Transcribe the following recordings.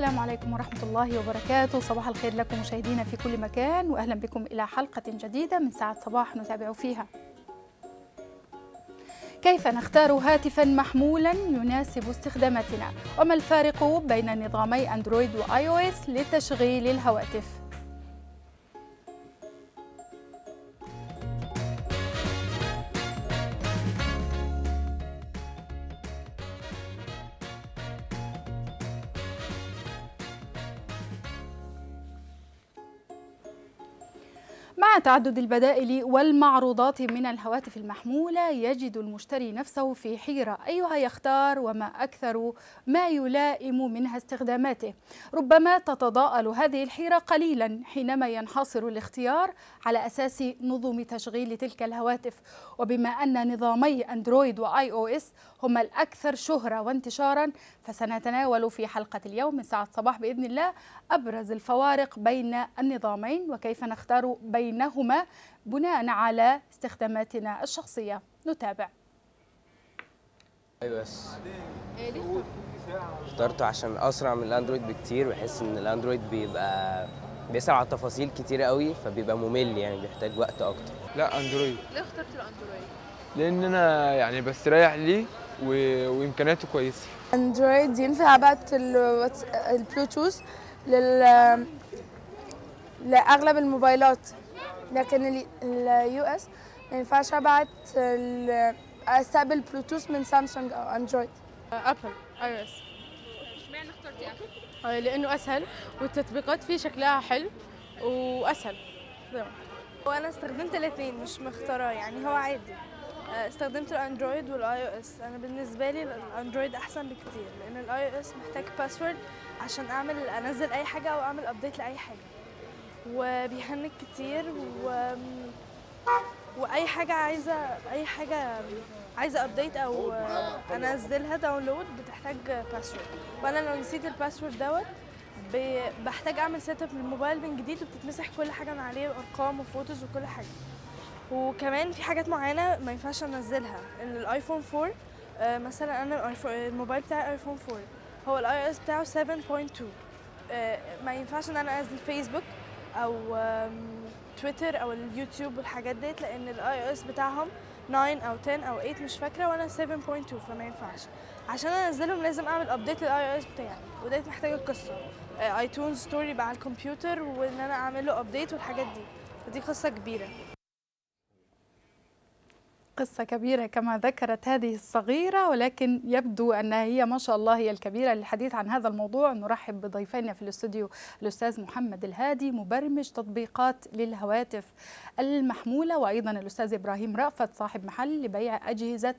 السلام عليكم ورحمة الله وبركاته صباح الخير لكم مشاهدينا في كل مكان وأهلا بكم إلى حلقة جديدة من ساعة صباح نتابع فيها كيف نختار هاتفا محمولا يناسب استخداماتنا وما الفارق بين نظامي اندرويد واي او اس لتشغيل الهواتف تعدد البدائل والمعروضات من الهواتف المحمولة يجد المشتري نفسه في حيرة أيها يختار وما أكثر ما يلائم منها استخداماته ربما تتضاءل هذه الحيرة قليلا حينما ينحصر الاختيار على أساس نظم تشغيل تلك الهواتف وبما أن نظامي أندرويد وآي أو إس هما الأكثر شهرة وانتشارا فسنتناول في حلقة اليوم من ساعة صباح بإذن الله أبرز الفوارق بين النظامين وكيف نختار بينهما بينهما بناء على استخداماتنا الشخصية نتابع ايوه بس إيه، اخترته عشان اسرع من الاندرويد بكتير بحس ان الاندرويد بيبقى بيسأل على تفاصيل كتير قوي فبيبقى ممل يعني بيحتاج وقت اكتر لا اندرويد ليه اخترت الاندرويد لان انا يعني بستريح ليه و... وامكانياته كويسه اندرويد ينفع بقى البلوتوث لل لاغلب الموبايلات لكن اليو اس ما ينفعش ابعت استقبل بلوتوث من سامسونج او اندرويد ابل اي اس اشمعنى اخترتي ابل؟ آه، لانه اسهل والتطبيقات فيه شكلها حلو واسهل تمام وانا استخدمت الاثنين مش مختاره يعني هو عادي آه، استخدمت الاندرويد والاي او اس انا بالنسبه لي الاندرويد احسن بكتير لان الاي او اس محتاج باسورد عشان اعمل انزل اي حاجه او اعمل ابديت لاي حاجه وبيهنك كتير و واي حاجه عايزه اي حاجه عايزه ابديت او انزلها داونلود بتحتاج باسورد فانا لو نسيت الباسورد دوت بحتاج اعمل سيت اب للموبايل من جديد وبتتمسح كل حاجه من عليه ارقام وفوتوز وكل حاجه وكمان في حاجات معينه ما ينفعش انزلها الايفون 4 آه، مثلا انا الموبايل بتاعي ايفون 4 هو الاي اس بتاعه 7.2 آه، ما ينفعش ان انا انزل فيسبوك او تويتر او اليوتيوب والحاجات ديت لان الاي او اس بتاعهم 9 او 10 او 8 مش فاكره وانا 7.2 فما ينفعش عشان انزلهم لازم اعمل ابديت للاي او اس بتاعي وديت محتاجه قصه ايتونز ستوري بقى على الكمبيوتر وان انا اعمل له ابديت والحاجات دي فدي قصه كبيره قصة كبيرة كما ذكرت هذه الصغيرة ولكن يبدو أنها هي ما شاء الله هي الكبيرة للحديث عن هذا الموضوع نرحب بضيفينا في الاستوديو الأستاذ محمد الهادي مبرمج تطبيقات للهواتف المحمولة وأيضا الأستاذ إبراهيم رأفت صاحب محل لبيع أجهزة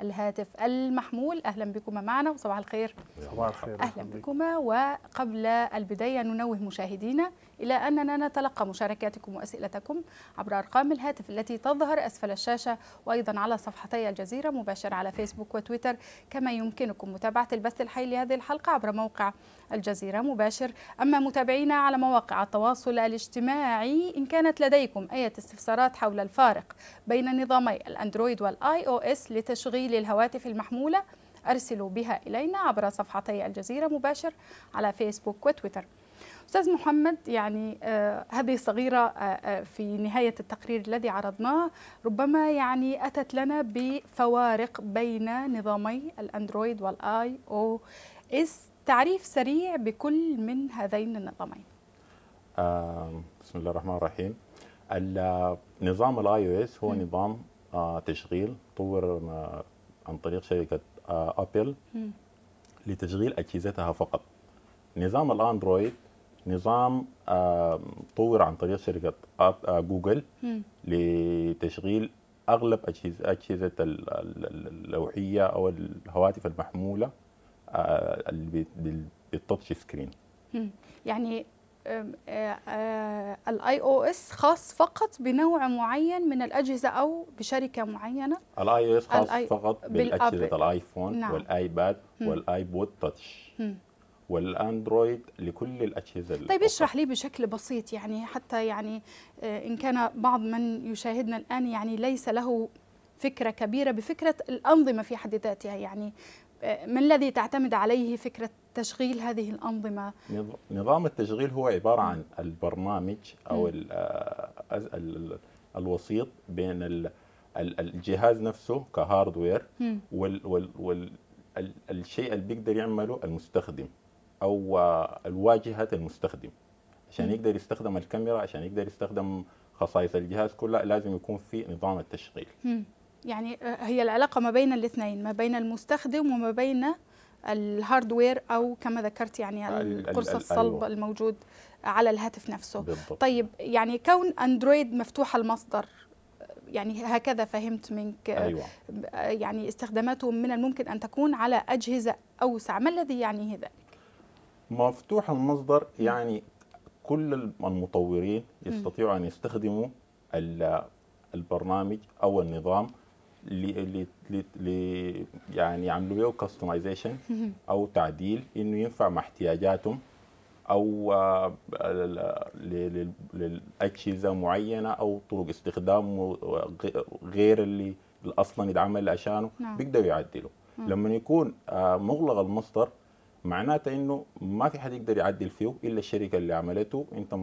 الهاتف المحمول أهلا بكم معنا وصباح الخير صباح الخير أهلا بكم وقبل البداية ننوه مشاهدينا إلى أننا نتلقى مشاركاتكم وأسئلتكم عبر أرقام الهاتف التي تظهر أسفل الشاشة وأيضا على صفحتي الجزيرة مباشرة على فيسبوك وتويتر كما يمكنكم متابعة البث الحي لهذه الحلقة عبر موقع الجزيرة مباشر أما متابعينا على مواقع التواصل الاجتماعي إن كانت لديكم أي استفسارات حول الفارق بين نظامي الأندرويد والآي أو إس لتشغيل الهواتف المحمولة أرسلوا بها إلينا عبر صفحتي الجزيرة مباشر على فيسبوك وتويتر استاذ محمد يعني آه هذه صغيره آه, آه، في نهايه التقرير الذي عرضناه ربما يعني اتت لنا بفوارق بين نظامي الاندرويد والاي او اس تعريف سريع بكل من هذين النظامين آه بسم الله الرحمن الرحيم النظام آه، الاي او اس هو م. نظام آه تشغيل طور آه عن طريق شركه آه ابل م. لتشغيل اجهزتها فقط نظام الاندرويد نظام طور عن طريق شركه آه، جوجل م. لتشغيل اغلب اجهزه اجهزه اللوحيه او الهواتف المحموله آه، بالتاتش سكرين يعني الاي او اس خاص فقط بنوع معين من الاجهزه او بشركه معينه الاي او اس خاص فقط بالاجهزه الايفون نعم. والايباد والايبود تاتش والاندرويد لكل الاجهزه طيب اشرح لي بشكل بسيط يعني حتى يعني ان كان بعض من يشاهدنا الان يعني ليس له فكره كبيره بفكره الانظمه في حد ذاتها يعني ما الذي تعتمد عليه فكرة تشغيل هذه الأنظمة؟ نظام التشغيل هو عبارة عن البرنامج أو آه، الوسيط بين الجهاز نفسه كهاردوير والشيء اللي بيقدر يعمله المستخدم أو آه، الواجهة المستخدم عشان يقدر يستخدم الكاميرا عشان يقدر يستخدم خصائص الجهاز كلها لازم يكون في نظام التشغيل يعني آه، هي العلاقه ما بين الاثنين ما بين المستخدم وما بين الهاردوير او كما ذكرت يعني القرص أيوة. الصلب الموجود على الهاتف نفسه بالضبط. طيب يعني كون اندرويد مفتوح المصدر يعني هكذا فهمت منك آه، أيوة. آه، يعني استخداماته من الممكن ان تكون على اجهزه اوسع ما الذي يعنيه ذلك مفتوح المصدر يعني كل المطورين يستطيعوا ان يستخدموا البرنامج او النظام اللي اللي يعني يعملوا له كاستمايزيشن او تعديل انه ينفع مع احتياجاتهم او آه، لاجهزه معينه او طرق استخدام غير اللي اصلا اتعمل عشانه نعم. بيقدروا يعدلوا لما يكون آه، مغلق المصدر معناته انه ما في حد يقدر يعدل فيه الا الشركه اللي عملته انت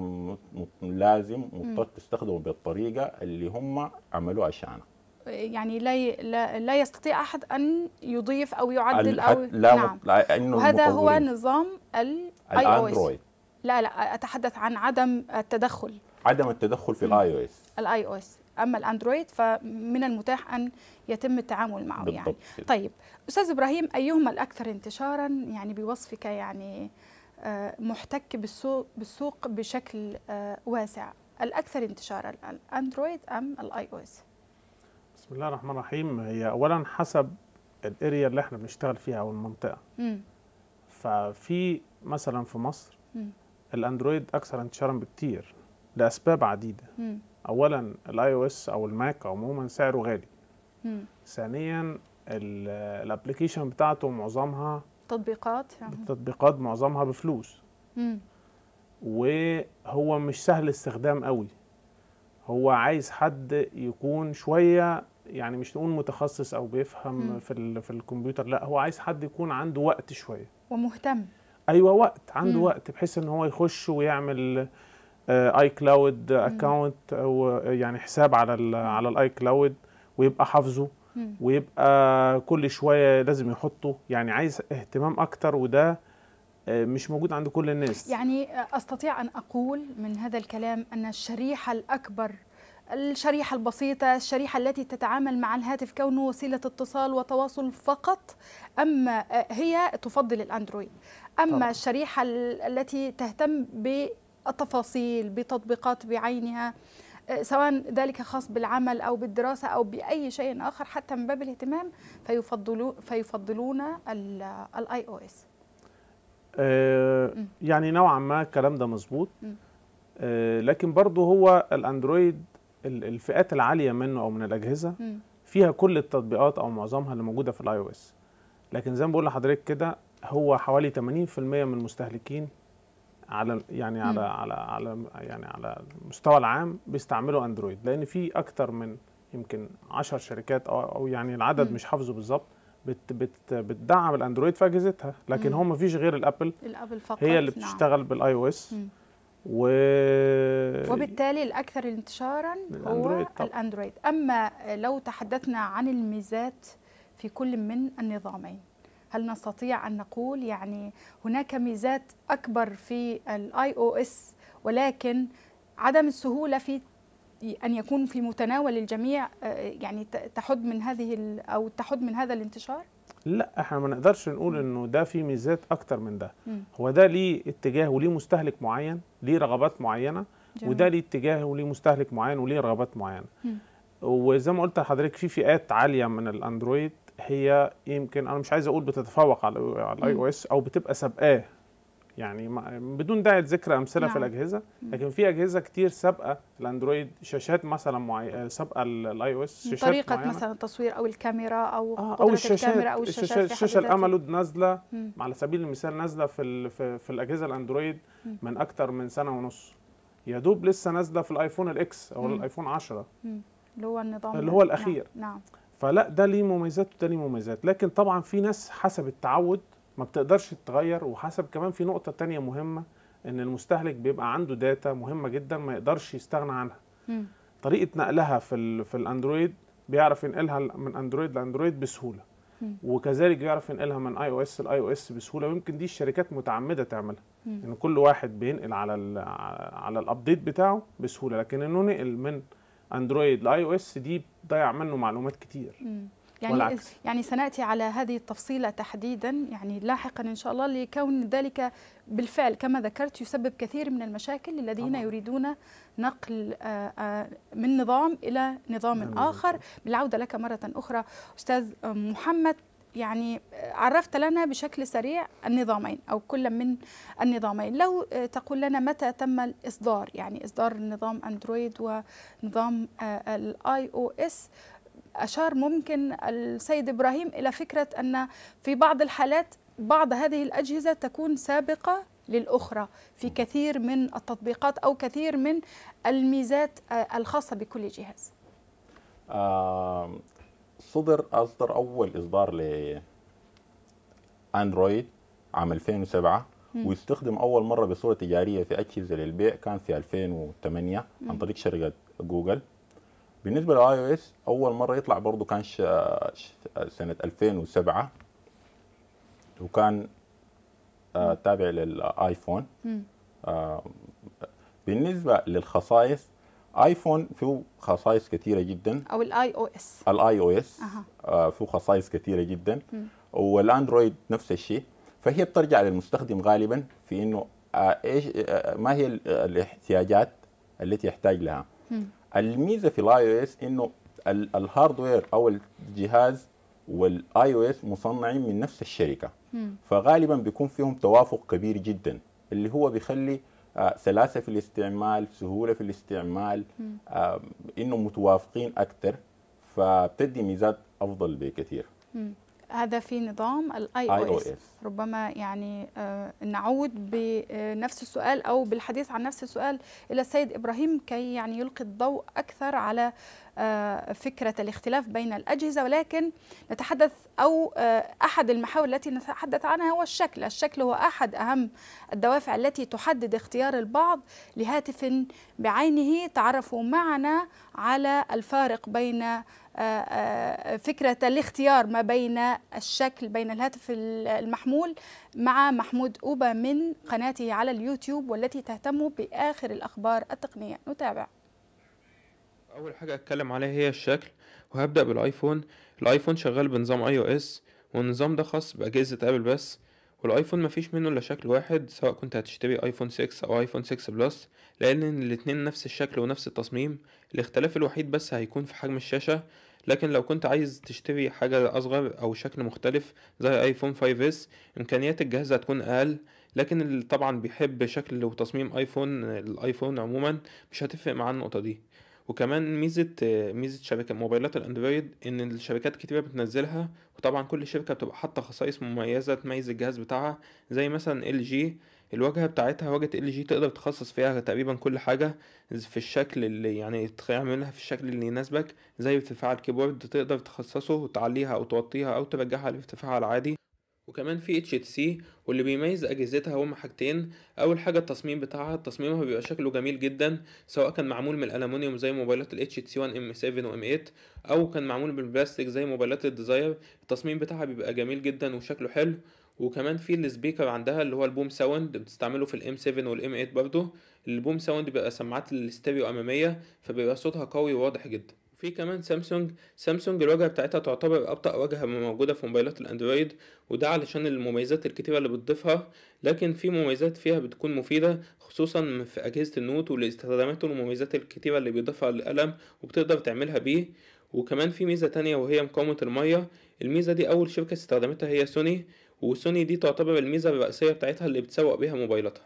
لازم مضطر تستخدمه بالطريقه اللي هم عملوها عشانه يعني لا لا يستطيع احد ان يضيف او يعدل او لا نعم لا هذا هو نظام الاي او اس لا لا اتحدث عن عدم التدخل عدم التدخل في الاي او اس الاي او اس اما الاندرويد فمن المتاح ان يتم التعامل معه يعني. بالضبط. يعني كده. طيب استاذ ابراهيم ايهما الاكثر انتشارا يعني بوصفك يعني آه، محتك بالسوق بالسوق بشكل آه، واسع الاكثر انتشارا الاندرويد ام الاي او اس بسم الله الرحمن الرحيم هي اولا حسب الاريا اللي احنا بنشتغل فيها او المنطقه م. ففي مثلا في مصر م. الاندرويد اكثر انتشارا بكتير لاسباب عديده م. اولا الاي او اس او الماك عموما سعره غالي م. ثانيا الابلكيشن بتاعته معظمها تطبيقات يعني. التطبيقات معظمها بفلوس م. وهو مش سهل استخدام قوي هو عايز حد يكون شويه يعني مش نقول متخصص او بيفهم م. في في الكمبيوتر لا هو عايز حد يكون عنده وقت شويه ومهتم ايوه وقت عنده م. وقت بحيث ان هو يخش ويعمل اي كلاود اكونت او يعني حساب على الـ على الاي كلاود ويبقى حافظه ويبقى كل شويه لازم يحطه يعني عايز اهتمام اكتر وده آه، مش موجود عند كل الناس يعني استطيع ان اقول من هذا الكلام ان الشريحه الاكبر الشريحة البسيطة الشريحة التي تتعامل مع الهاتف كونه وسيلة اتصال وتواصل فقط أما آه، هي تفضل الأندرويد أما طبعا. الشريحة التي تهتم بالتفاصيل بتطبيقات بعينها آه، سواء ذلك خاص بالعمل أو بالدراسة أو بأي شيء آخر حتى من باب الاهتمام فيفضلو فيفضلون الاي او اس آه، يعني نوعا ما الكلام ده مظبوط لكن برضه هو الاندرويد الفئات العاليه منه او من الاجهزه م. فيها كل التطبيقات او معظمها اللي موجوده في الاي او اس لكن زي ما بقول لحضرتك كده هو حوالي 80% من المستهلكين على يعني على, على على يعني على المستوى العام بيستعملوا اندرويد لان في اكتر من يمكن 10 شركات او, أو يعني العدد مم. مش حافظه بالظبط بت بت بتدعم الاندرويد في اجهزتها لكن هو ما فيش غير الابل الابل فقط هي اللي نعم. بتشتغل نعم. بالاي او اس مم. و... وبالتالي الاكثر انتشارا الأندرويد هو طبعا. الاندرويد اما لو تحدثنا عن الميزات في كل من النظامين هل نستطيع ان نقول يعني هناك ميزات اكبر في الاي او اس ولكن عدم السهوله في ان يكون في متناول الجميع آه، يعني تحد من هذه او تحد من هذا الانتشار لا احنا ما نقدرش نقول انه ده فيه ميزات اكتر من ده هو ده ليه اتجاه وليه مستهلك معين ليه رغبات معينه جميل. وده ليه اتجاه وليه مستهلك معين وليه رغبات معينه وزي ما قلت لحضرتك في فئات عاليه من الاندرويد هي يمكن انا مش عايز اقول بتتفوق على الاي او اس او بتبقى سابقاه يعني بدون داعي ذكر امثله نعم. في الاجهزه لكن في اجهزه كتير سابقه الاندرويد شاشات مثلا معي... آه، سابقه الاي او اس شاشات طريقه معينة. مثلا التصوير او الكاميرا او آه او الشاشات الكاميرا او الشاشات الشاشه الاملود نازله مم. على سبيل المثال نازله في ال... في, في الاجهزه الاندرويد مم. من اكتر من سنه ونص يا دوب لسه نازله في الايفون الاكس او مم. الايفون 10 اللي هو النظام اللي هو نعم، الاخير نعم. نعم. فلا ده ليه مميزات وده ليه مميزات لكن طبعا في ناس حسب التعود ما بتقدرش تتغير وحسب كمان في نقطة تانية مهمة ان المستهلك بيبقى عنده داتا مهمة جدا ما يقدرش يستغنى عنها مم. طريقة نقلها في, الـ في الاندرويد بيعرف ينقلها من اندرويد لاندرويد بسهولة مم. وكذلك بيعرف ينقلها من اي او اس لاي او اس بسهولة ويمكن دي الشركات متعمدة تعملها ان كل واحد بينقل على الـ على الابديت بتاعه بسهولة لكن انه نقل من اندرويد لاي او اس دي بتضيع منه معلومات كتير مم. يعني والعكس. يعني سناتي على هذه التفصيله تحديدا يعني لاحقا ان شاء الله لكون ذلك بالفعل كما ذكرت يسبب كثير من المشاكل للذين طبعا. يريدون نقل آه، آه، من نظام الى نظام نعم. اخر بالعوده لك مره اخرى استاذ محمد يعني آه، عرفت لنا بشكل سريع النظامين او كل من النظامين لو تقول لنا متى تم الاصدار يعني اصدار نظام اندرويد ونظام الاي او اس أشار ممكن السيد إبراهيم إلى فكرة أن في بعض الحالات بعض هذه الأجهزة تكون سابقة للأخرى في كثير من التطبيقات أو كثير من الميزات آه، الخاصة بكل جهاز صدر أصدر أول إصدار لأندرويد عام 2007 ويستخدم أول مرة بصورة تجارية في أجهزة للبيع كان في 2008 عن طريق شركة جوجل بالنسبه للاي او اس اول مره يطلع برضه كان سنه 2007 وكان آه تابع للايفون آه بالنسبه للخصائص ايفون فيه خصائص كثيره جدا او الاي او اس الاي او اس آه، فيه خصائص كثيره جدا مم. والاندرويد نفس الشيء فهي بترجع للمستخدم غالبا في انه آه ايش آه، آه، ما هي الاحتياجات التي يحتاج لها مم. الميزه في الاي او اس انه الهاردوير او الجهاز والاي او اس مصنعين من نفس الشركه مم. فغالبا بيكون فيهم توافق كبير جدا اللي هو بيخلي آه، سلاسه في الاستعمال سهوله في الاستعمال انه انهم متوافقين اكثر فبتدي ميزات افضل بكثير مم. هذا في نظام الاي او اس ربما يعني آه، نعود بنفس السؤال او بالحديث عن نفس السؤال الى السيد ابراهيم كي يعني يلقي الضوء اكثر على آه، فكره الاختلاف بين الاجهزه ولكن نتحدث او آه، احد المحاور التي نتحدث عنها هو الشكل، الشكل هو احد اهم الدوافع التي تحدد اختيار البعض لهاتف بعينه تعرفوا معنا على الفارق بين آه، آه، فكرة الاختيار ما بين الشكل بين الهاتف المحمول مع محمود أوبا من قناته على اليوتيوب والتي تهتم بآخر الأخبار التقنية نتابع أول حاجة أتكلم عليها هي الشكل وهبدأ بالآيفون الآيفون شغال بنظام اي او اس والنظام ده خاص بأجهزة أبل بس والايفون مفيش منه الا شكل واحد سواء كنت هتشتري ايفون 6 او ايفون 6 بلس لان الاتنين نفس الشكل ونفس التصميم الاختلاف الوحيد بس هيكون في حجم الشاشة لكن لو كنت عايز تشتري حاجة أصغر أو شكل مختلف زي ايفون 5S إمكانيات الجهاز هتكون أقل لكن اللي طبعا بيحب شكل وتصميم ايفون الايفون عموما مش هتفرق معاه النقطة دي وكمان ميزة ميزة شبكة موبايلات الأندرويد إن الشركات كتيرة بتنزلها وطبعا كل شركة بتبقى حاطة خصائص مميزة تميز الجهاز بتاعها زي مثلا ال جي الواجهه بتاعتها واجهه ال جي تقدر تخصص فيها تقريبا كل حاجه في الشكل اللي يعني تعملها في الشكل اللي يناسبك زي ارتفاع الكيبورد تقدر تخصصه وتعليها او توطيها او ترجعها لارتفاعها العادي وكمان في اتش سي واللي بيميز اجهزتها هما حاجتين اول حاجه التصميم بتاعها تصميمها بيبقى شكله جميل جدا سواء كان معمول من الالومنيوم زي موبايلات الاتش تي 1 ام 7 وام 8 او كان معمول بالبلاستيك زي موبايلات الديزاير التصميم بتاعها بيبقى جميل جدا وشكله حلو وكمان في السبيكر عندها اللي هو البوم ساوند بتستعمله في الام 7 والام 8 برضه البوم ساوند بيبقى سماعات الاستيريو اماميه فبيبقى صوتها قوي وواضح جدا في كمان سامسونج سامسونج الواجهه بتاعتها تعتبر ابطا واجهه موجوده في موبايلات الاندرويد وده علشان المميزات الكتيره اللي بتضيفها لكن في مميزات فيها بتكون مفيده خصوصا في اجهزه النوت والاستخدامات والمميزات الكتيره اللي بيضيفها للقلم وبتقدر تعملها بيه وكمان في ميزه تانية وهي مقاومه الميه الميزه دي اول شركه استخدمتها هي سوني وسوني دي تعتبر الميزة الرئيسية بتاعتها اللي بتسوق بيها موبايلاتها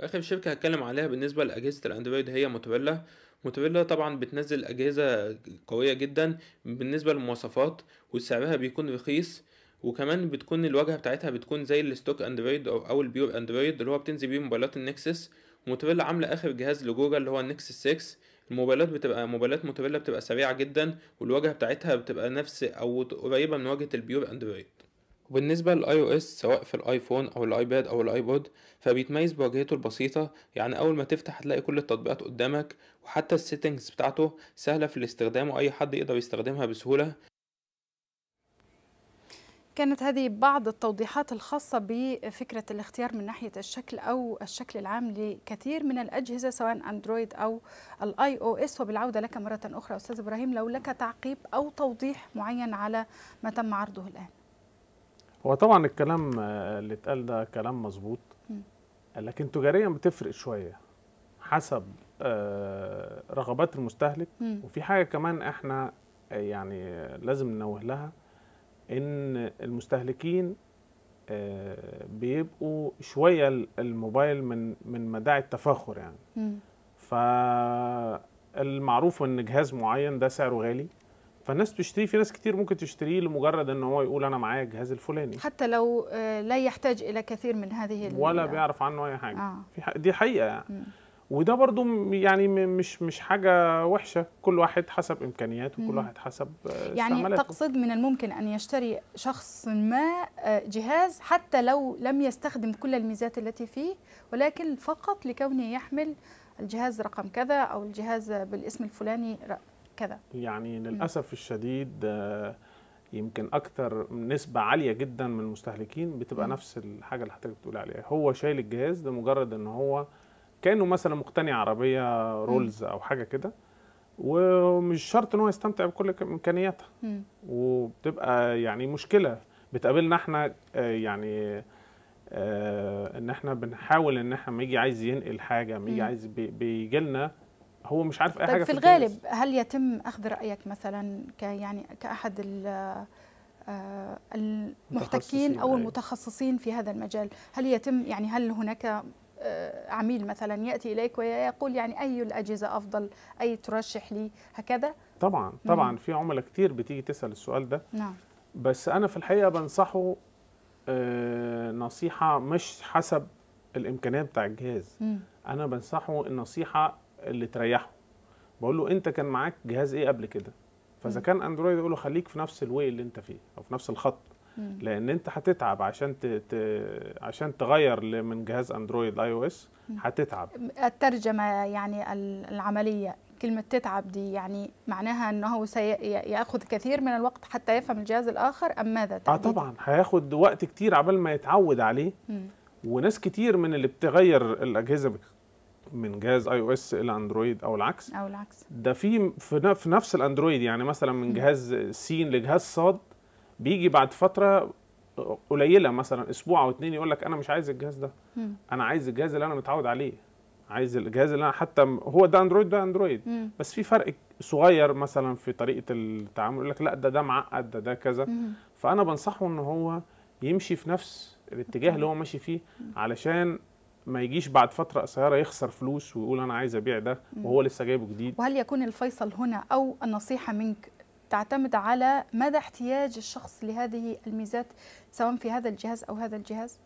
واخر شركة هتكلم عليها بالنسبة لأجهزة الاندرويد هي موتوريلا موتوريلا طبعا بتنزل أجهزة قوية جدا بالنسبة للمواصفات وسعرها بيكون رخيص وكمان بتكون الواجهة بتاعتها بتكون زي الستوك اندرويد او, أو البيور اندرويد اللي هو بتنزل بيه موبايلات النكسس موتوريلا عاملة اخر جهاز لجوجل اللي هو النكسس 6 الموبايلات بتبقى موبايلات موتوريلا بتبقى سريعة جدا والواجهة بتاعتها بتبقى نفس او قريبة من واجهة البيور اندرويد وبالنسبة للاي او اس سواء في الايفون او الايباد او الايبود فبيتميز بواجهته البسيطة يعني اول ما تفتح هتلاقي كل التطبيقات قدامك وحتى السيتنجز بتاعته سهلة في الاستخدام واي حد يقدر يستخدمها بسهولة كانت هذه بعض التوضيحات الخاصة بفكرة الاختيار من ناحية الشكل أو الشكل العام لكثير من الأجهزة سواء أندرويد أو الآي أو إس وبالعودة لك مرة أخرى أستاذ إبراهيم لو لك تعقيب أو توضيح معين على ما تم عرضه الآن هو طبعا الكلام اللي اتقال ده كلام مظبوط لكن تجاريا بتفرق شويه حسب آه، رغبات المستهلك وفي حاجه كمان احنا آه، يعني لازم ننوه لها ان المستهلكين آه، بيبقوا شويه الموبايل من من مداعي التفاخر يعني ف المعروف ان جهاز معين ده سعره غالي فالناس بتشتري في ناس كتير ممكن تشتريه لمجرد ان هو يقول انا معايا الجهاز الفلاني حتى لو آه، لا يحتاج الى كثير من هذه ولا بيعرف عنه اي حاجه آه. في حق دي حقيقه يعني. م. وده برضو يعني مش مش حاجه وحشه كل واحد حسب امكانياته وكل واحد حسب يعني تقصد من الممكن ان يشتري شخص ما آه، جهاز حتى لو لم يستخدم كل الميزات التي فيه ولكن فقط لكونه يحمل الجهاز رقم كذا او الجهاز بالاسم الفلاني كذا يعني للاسف الشديد آه، يمكن اكثر نسبه عاليه جدا من المستهلكين بتبقى م. نفس الحاجه اللي حضرتك بتقول عليها هو شايل الجهاز لمجرد ان هو كانه مثلا مقتني عربيه رولز او حاجه كده ومش شرط ان هو يستمتع بكل امكانياتها وبتبقى يعني مشكله بتقابلنا احنا آه، يعني آه، ان احنا بنحاول ان احنا لما يجي عايز ينقل حاجه لما يجي عايز بيجي لنا هو مش عارف اي طيب حاجه في الغالب في هل يتم اخذ رايك مثلا ك يعني كاحد آه، المحتكين او أيوة. المتخصصين في هذا المجال هل يتم يعني هل هناك آه، عميل مثلا ياتي اليك ويقول يعني اي الاجهزه افضل اي ترشح لي هكذا طبعا طبعا مم. في عملاء كتير بتيجي تسال السؤال ده نعم بس انا في الحقيقه بنصحه آه، نصيحه مش حسب الامكانيات بتاع الجهاز مم. انا بنصحه النصيحه اللي تريحه بقول له انت كان معاك جهاز ايه قبل كده فاذا كان اندرويد يقول له خليك في نفس الوي اللي انت فيه او في نفس الخط لان انت هتتعب عشان ت... ت... عشان تغير من جهاز اندرويد لاي او اس هتتعب الترجمه يعني العمليه كلمة تتعب دي يعني معناها أنه سي... ياخذ كثير من الوقت حتى يفهم الجهاز الآخر أم ماذا آه طبعا هياخد وقت كتير عبال ما يتعود عليه مم. وناس كتير من اللي بتغير الأجهزة من جهاز اي او اس الى اندرويد او العكس او العكس ده في في نفس الاندرويد يعني مثلا من جهاز سين لجهاز صاد بيجي بعد فتره قليله مثلا اسبوع او اتنين يقول لك انا مش عايز الجهاز ده م. انا عايز الجهاز اللي انا متعود عليه عايز الجهاز اللي انا حتى هو ده اندرويد ده اندرويد م. بس في فرق صغير مثلا في طريقه التعامل يقول لك لا ده ده معقد ده ده كذا م. فانا بنصحه ان هو يمشي في نفس الاتجاه اللي هو ماشي فيه علشان ما يجيش بعد فتره قصيره يخسر فلوس ويقول انا عايز ابيع ده وهو لسه جايبه جديد وهل يكون الفيصل هنا او النصيحه منك تعتمد على مدى احتياج الشخص لهذه الميزات سواء في هذا الجهاز او هذا الجهاز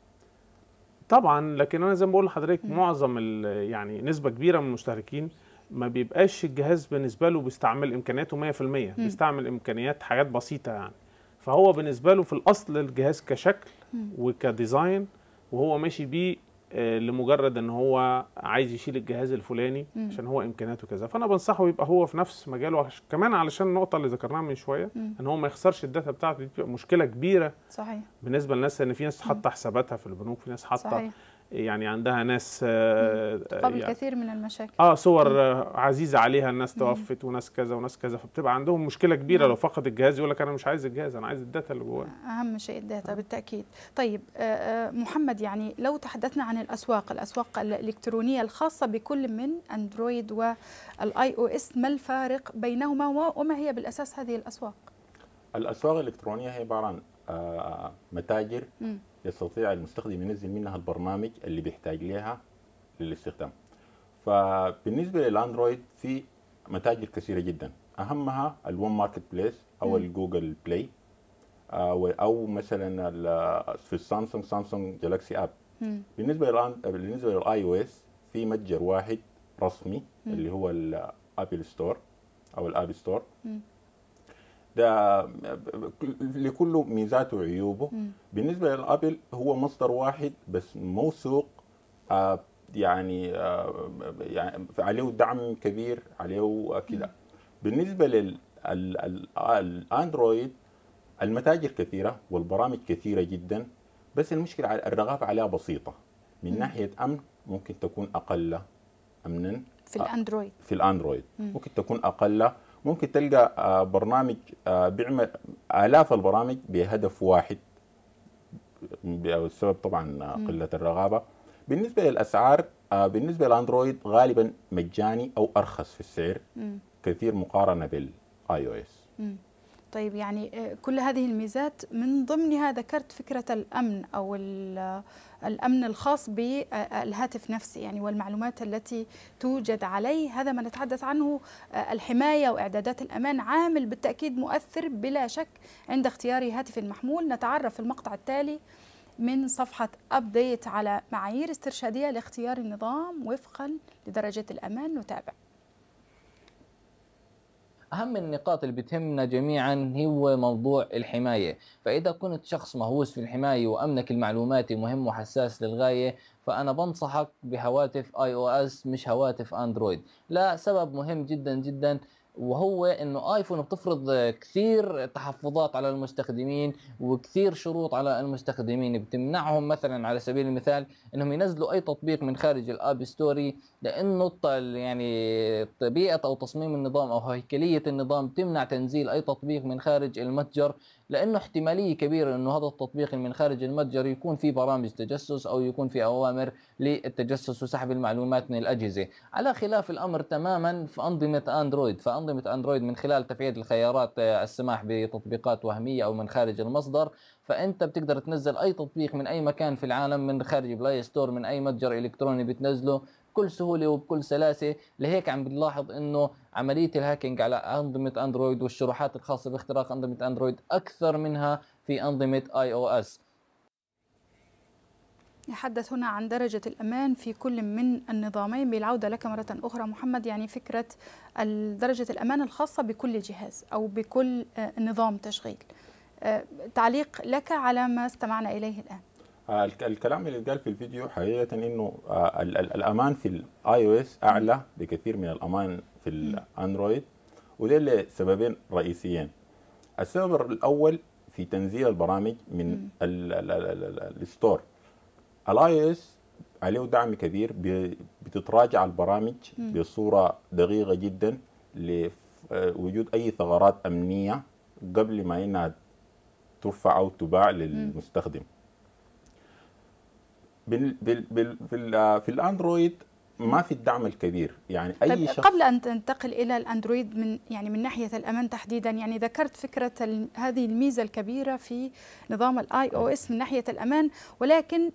طبعا لكن انا زي ما بقول لحضرتك معظم يعني نسبه كبيره من المستهلكين ما بيبقاش الجهاز بالنسبه له بيستعمل امكانياته 100% مم. بيستعمل امكانيات حاجات بسيطه يعني فهو بالنسبه له في الاصل الجهاز كشكل وكديزاين وهو ماشي بيه آه، لمجرد ان هو عايز يشيل الجهاز الفلاني م. عشان هو امكانياته كذا فانا بنصحه يبقى هو في نفس مجاله كمان علشان النقطه اللي ذكرناها من شويه م. ان هو ما يخسرش الداتا بتاعته دي بتبقى مشكله كبيره صحيح بالنسبه للناس ان في ناس حاطه حساباتها في البنوك في ناس حاطه يعني عندها ناس آه، آه، قبل يعني كثير من المشاكل اه صور مم. آه، عزيزه عليها الناس توفت وناس كذا وناس كذا فبتبقى عندهم مشكله كبيره مم. لو فقد الجهاز يقول لك انا مش عايز الجهاز انا عايز الداتا اللي جواه اهم شيء الداتا آه. بالتاكيد طيب محمد يعني لو تحدثنا عن الاسواق الاسواق الالكترونيه الخاصه بكل من اندرويد والاي او اس ما الفارق بينهما وما هي بالاساس هذه الاسواق الاسواق الالكترونيه هي عباره عن متاجر يستطيع المستخدم ينزل منها البرنامج اللي بيحتاج لها للاستخدام فبالنسبه للاندرويد في متاجر كثيره جدا اهمها الون ماركت بليس او الجوجل بلاي آه، او مثلا في السامسونج سامسونج جالاكسي اب بالنسبه بالنسبه للاي او اس في متجر واحد رسمي اللي هو الابل ستور او الاب ستور ده لكل ميزاته وعيوبه بالنسبه للابل هو مصدر واحد بس موثوق آه يعني آه يعني عليه دعم كبير عليه كده بالنسبه للاندرويد المتاجر كثيره والبرامج كثيره جدا بس المشكله الرغبه عليها بسيطه من مم. ناحيه امن ممكن تكون اقل امنا في الاندرويد في الاندرويد مم. ممكن تكون اقل ممكن تلقى آه، برنامج آه، بيعمل آلاف البرامج بهدف واحد بسبب طبعا آه، قلة الرغابة بالنسبة للأسعار بالنسبة للأندرويد غالبا مجاني أو أرخص في السعر كثير مقارنة بالآي او اس طيب يعني آه، كل هذه الميزات من ضمنها ذكرت فكرة الأمن أو آه، الأمن الخاص بالهاتف آه، نفسه يعني والمعلومات التي توجد عليه هذا ما نتحدث عنه الحماية وإعدادات الأمان عامل بالتأكيد مؤثر بلا شك عند اختيار هاتف محمول نتعرف في المقطع التالي من صفحة أبديت على معايير استرشادية لاختيار النظام وفقا لدرجة الأمان نتابع اهم النقاط اللي بتهمنا جميعا هو موضوع الحمايه فاذا كنت شخص مهووس في الحمايه وامنك المعلوماتي مهم وحساس للغايه فانا بنصحك بهواتف اي او اس مش هواتف اندرويد لا سبب مهم جدا جدا وهو انه ايفون بتفرض كثير تحفظات على المستخدمين وكثير شروط على المستخدمين بتمنعهم مثلا على سبيل المثال انهم ينزلوا اي تطبيق من خارج الاب ستوري لانه يعني طبيعه او تصميم النظام او هيكليه النظام تمنع تنزيل اي تطبيق من خارج المتجر لانه احتماليه كبيره انه هذا التطبيق من خارج المتجر يكون في برامج تجسس او يكون في اوامر للتجسس وسحب المعلومات من الاجهزه على خلاف الامر تماما في انظمه اندرويد فانظمه اندرويد من خلال تفعيل الخيارات آه، السماح بتطبيقات وهميه او من خارج المصدر فانت بتقدر تنزل اي تطبيق من اي مكان في العالم من خارج بلاي ستور من اي متجر الكتروني بتنزله بكل سهوله وبكل سلاسه لهيك عم بنلاحظ انه عمليه الهاكينج على انظمه اندرويد والشروحات الخاصه باختراق انظمه اندرويد اكثر منها في انظمه اي او اس نتحدث هنا عن درجة الأمان في كل من النظامين بالعودة لك مرة أخرى محمد يعني فكرة درجة الأمان الخاصة بكل جهاز أو بكل آه، نظام تشغيل آه، تعليق لك على ما استمعنا إليه الآن آه، الكلام اللي قال في الفيديو حقيقه انه آه، الامان في الاي او اس اعلى بكثير من الامان في الاندرويد وده لسببين رئيسيين السبب الاول في تنزيل البرامج من الستور الاي او اس عليه دعم كبير بتتراجع البرامج بصوره دقيقه جدا لوجود آه، اي ثغرات امنيه قبل ما انها ترفع او تباع للمستخدم بال بال بال بال في الاندرويد ما في الدعم الكبير يعني اي طيب، شخص قبل ان تنتقل الى الاندرويد من يعني من ناحيه الامان تحديدا يعني ذكرت فكره هذه الميزه الكبيره في نظام الاي او طيب. اس من ناحيه الامان ولكن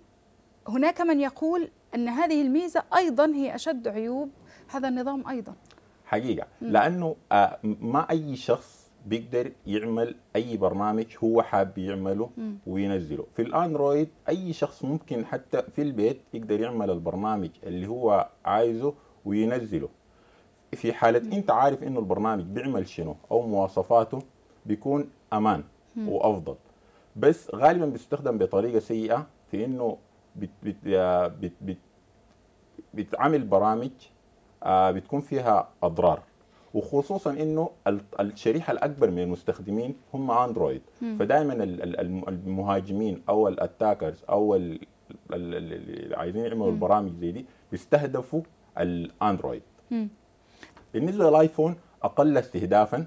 هناك من يقول ان هذه الميزه ايضا هي اشد عيوب هذا النظام ايضا حقيقه لانه آه، ما اي شخص بيقدر يعمل اي برنامج هو حاب يعمله م. وينزله في الاندرويد اي شخص ممكن حتى في البيت يقدر يعمل البرنامج اللي هو عايزه وينزله في حاله م. انت عارف انه البرنامج بيعمل شنو او مواصفاته بيكون امان م. وافضل بس غالبا بيستخدم بطريقه سيئه في انه بت بت آه، بت بت بتعمل برامج آه، بتكون فيها اضرار وخصوصا انه الشريحه الاكبر من المستخدمين هم اندرويد فدائما المهاجمين او الاتاكرز او اللي عايزين يعملوا البرامج زي دي بيستهدفوا الاندرويد بالنسبه للايفون اقل استهدافا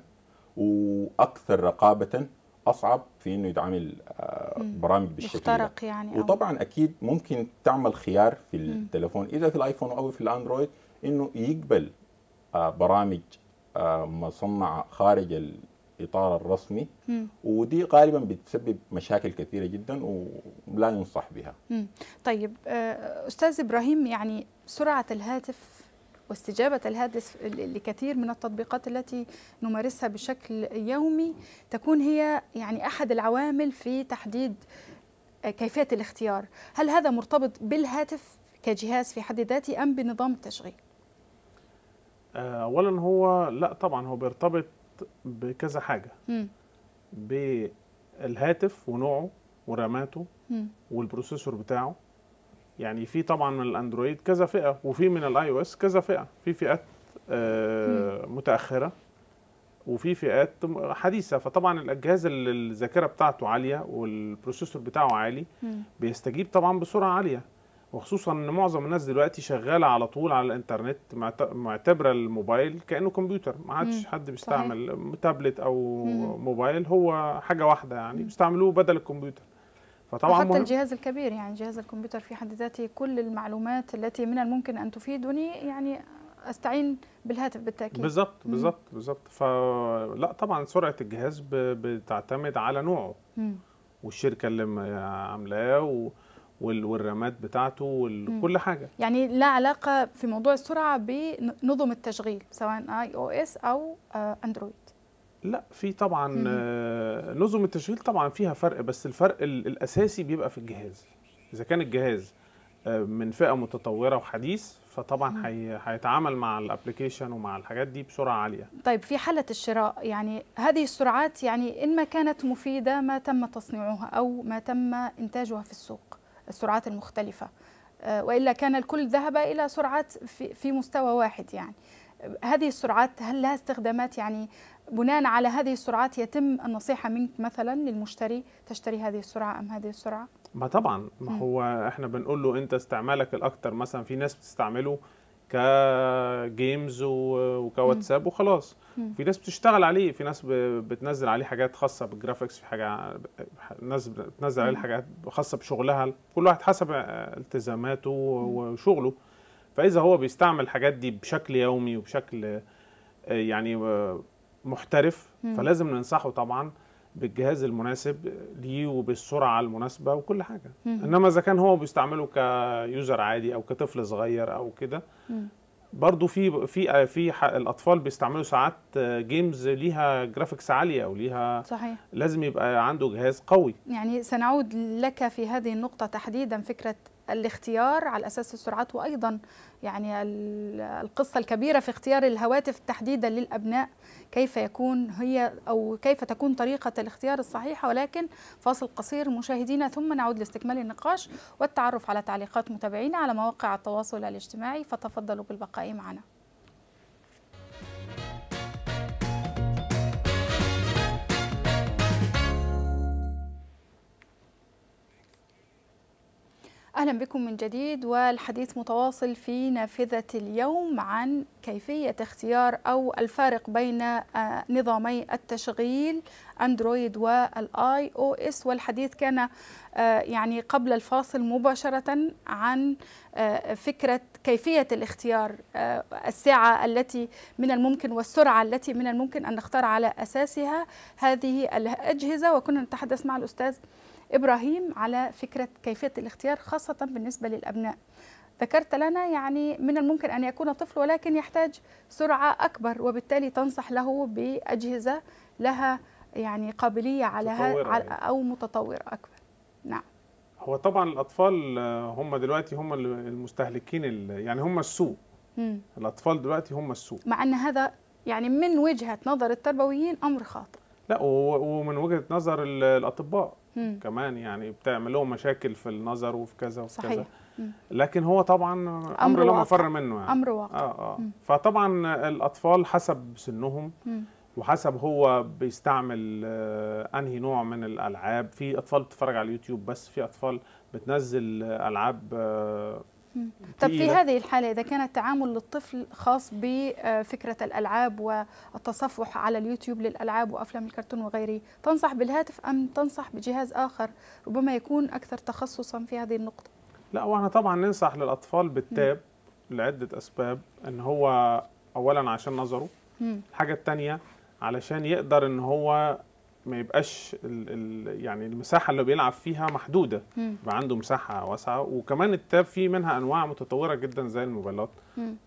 واكثر رقابه اصعب في انه يتعامل آه، برامج بالشكل مخترق يعني وطبعا اكيد ممكن تعمل خيار في التليفون اذا في الايفون او في الاندرويد انه يقبل آه، برامج آه، مصنع خارج الاطار الرسمي م. ودي غالبا بتسبب مشاكل كثيره جدا ولا ينصح بها. م. طيب آه، استاذ ابراهيم يعني سرعه الهاتف واستجابة الهاتف لكثير من التطبيقات التي نمارسها بشكل يومي تكون هي يعني أحد العوامل في تحديد آه، كيفية الاختيار هل هذا مرتبط بالهاتف كجهاز في حد ذاته أم بنظام التشغيل؟ آه، اولا هو لا طبعا هو بيرتبط بكذا حاجه بالهاتف ونوعه وراماته والبروسيسور بتاعه يعني في طبعا من الاندرويد كذا فئه وفي من الاي او اس كذا فئه في فئات آه، متاخره وفي فئات حديثه فطبعا الجهاز اللي الذاكره بتاعته عاليه والبروسيسور بتاعه عالي بيستجيب طبعا بسرعه عاليه وخصوصا ان معظم الناس دلوقتي شغاله على طول على الانترنت معتبره الموبايل كانه كمبيوتر ما عادش حد بيستعمل تابلت او مم. موبايل هو حاجه واحده يعني بيستعملوه بدل الكمبيوتر فطبعا حتى الجهاز الكبير يعني جهاز الكمبيوتر في حد ذاته كل المعلومات التي من الممكن ان تفيدني يعني استعين بالهاتف بالتاكيد بالظبط بالظبط بالظبط فلا طبعا سرعه الجهاز بتعتمد على نوعه مم. والشركه اللي عاملاه والرامات بتاعته وكل حاجه يعني لا علاقه في موضوع السرعه بنظم التشغيل سواء اي او اس او آه، اندرويد لا في طبعا مم. آه، نظم التشغيل طبعا فيها فرق بس الفرق الاساسي بيبقى في الجهاز اذا كان الجهاز آه، من فئه متطوره وحديث فطبعا هيتعامل مع الابلكيشن ومع الحاجات دي بسرعه عاليه طيب في حاله الشراء يعني هذه السرعات يعني ان ما كانت مفيده ما تم تصنيعها او ما تم انتاجها في السوق السرعات المختلفة آه، وإلا كان الكل ذهب إلى سرعات في مستوى واحد يعني هذه السرعات هل لها استخدامات يعني بناء على هذه السرعات يتم النصيحة منك مثلا للمشتري تشتري هذه السرعة أم هذه السرعة؟ ما طبعا ما هو احنا بنقول له انت استعمالك الاكثر مثلا في ناس بتستعمله كجيمز وكواتساب وخلاص في ناس بتشتغل عليه في ناس بتنزل عليه حاجات خاصه بالجرافيكس في حاجه ناس بتنزل عليه حاجات خاصه بشغلها كل واحد حسب التزاماته وشغله فاذا هو بيستعمل الحاجات دي بشكل يومي وبشكل يعني آه، محترف فلازم ننصحه طبعا بالجهاز المناسب ليه وبالسرعه المناسبه وكل حاجه انما اذا كان هو بيستعمله كيوزر عادي او كطفل صغير او كده برضه في في في الاطفال بيستعملوا ساعات جيمز ليها جرافيكس عاليه او ليها صحيح لازم يبقى عنده جهاز قوي يعني سنعود لك في هذه النقطه تحديدا فكره الاختيار على اساس السرعات وايضا يعني القصه الكبيره في اختيار الهواتف تحديدا للابناء كيف يكون هي أو كيف تكون طريقة الاختيار الصحيحة ولكن فاصل قصير مشاهدينا ثم نعود لاستكمال النقاش والتعرف على تعليقات متابعينا على مواقع التواصل الاجتماعي فتفضلوا بالبقاء معنا أهلا بكم من جديد والحديث متواصل في نافذة اليوم عن كيفية اختيار أو الفارق بين آه، نظامي التشغيل أندرويد والآي أو إس والحديث كان آه، يعني قبل الفاصل مباشرة عن آه، فكرة كيفية الاختيار الساعة التي من الممكن والسرعة التي من الممكن أن نختار على أساسها هذه الأجهزة وكنا نتحدث مع الأستاذ إبراهيم على فكرة كيفية الاختيار خاصة بالنسبة للأبناء ذكرت لنا يعني من الممكن أن يكون طفل ولكن يحتاج سرعة أكبر وبالتالي تنصح له بأجهزة لها يعني قابلية على يعني. أو متطورة أكبر نعم هو طبعا الأطفال آه، هم دلوقتي هم المستهلكين يعني هم السوق مم. الأطفال دلوقتي هم السوق مع أن هذا يعني من وجهة نظر التربويين أمر خاطئ لا ومن وجهة نظر الأطباء مم. كمان يعني بتعمل لهم مشاكل في النظر وفي كذا وفي صحيح. كذا صحيح لكن هو طبعا امر لا مفر منه يعني امر واقع اه اه مم. فطبعا الاطفال حسب سنهم مم. وحسب هو بيستعمل آه انهي نوع من الالعاب في اطفال بتتفرج على اليوتيوب بس في اطفال بتنزل آه، العاب آه طب في هذه الحالة إذا كان التعامل للطفل خاص بفكرة الألعاب والتصفح على اليوتيوب للألعاب وأفلام الكرتون وغيره تنصح بالهاتف أم تنصح بجهاز آخر ربما يكون أكثر تخصصا في هذه النقطة لا وأنا طبعا ننصح للأطفال بالتاب م. لعدة أسباب إن هو أولا عشان نظره الحاجة الثانية علشان يقدر إن هو ما يبقاش ال ال يعني المساحه اللي بيلعب فيها محدوده يبقى عنده مساحه واسعه وكمان التاب فيه منها انواع متطوره جدا زي الموبايلات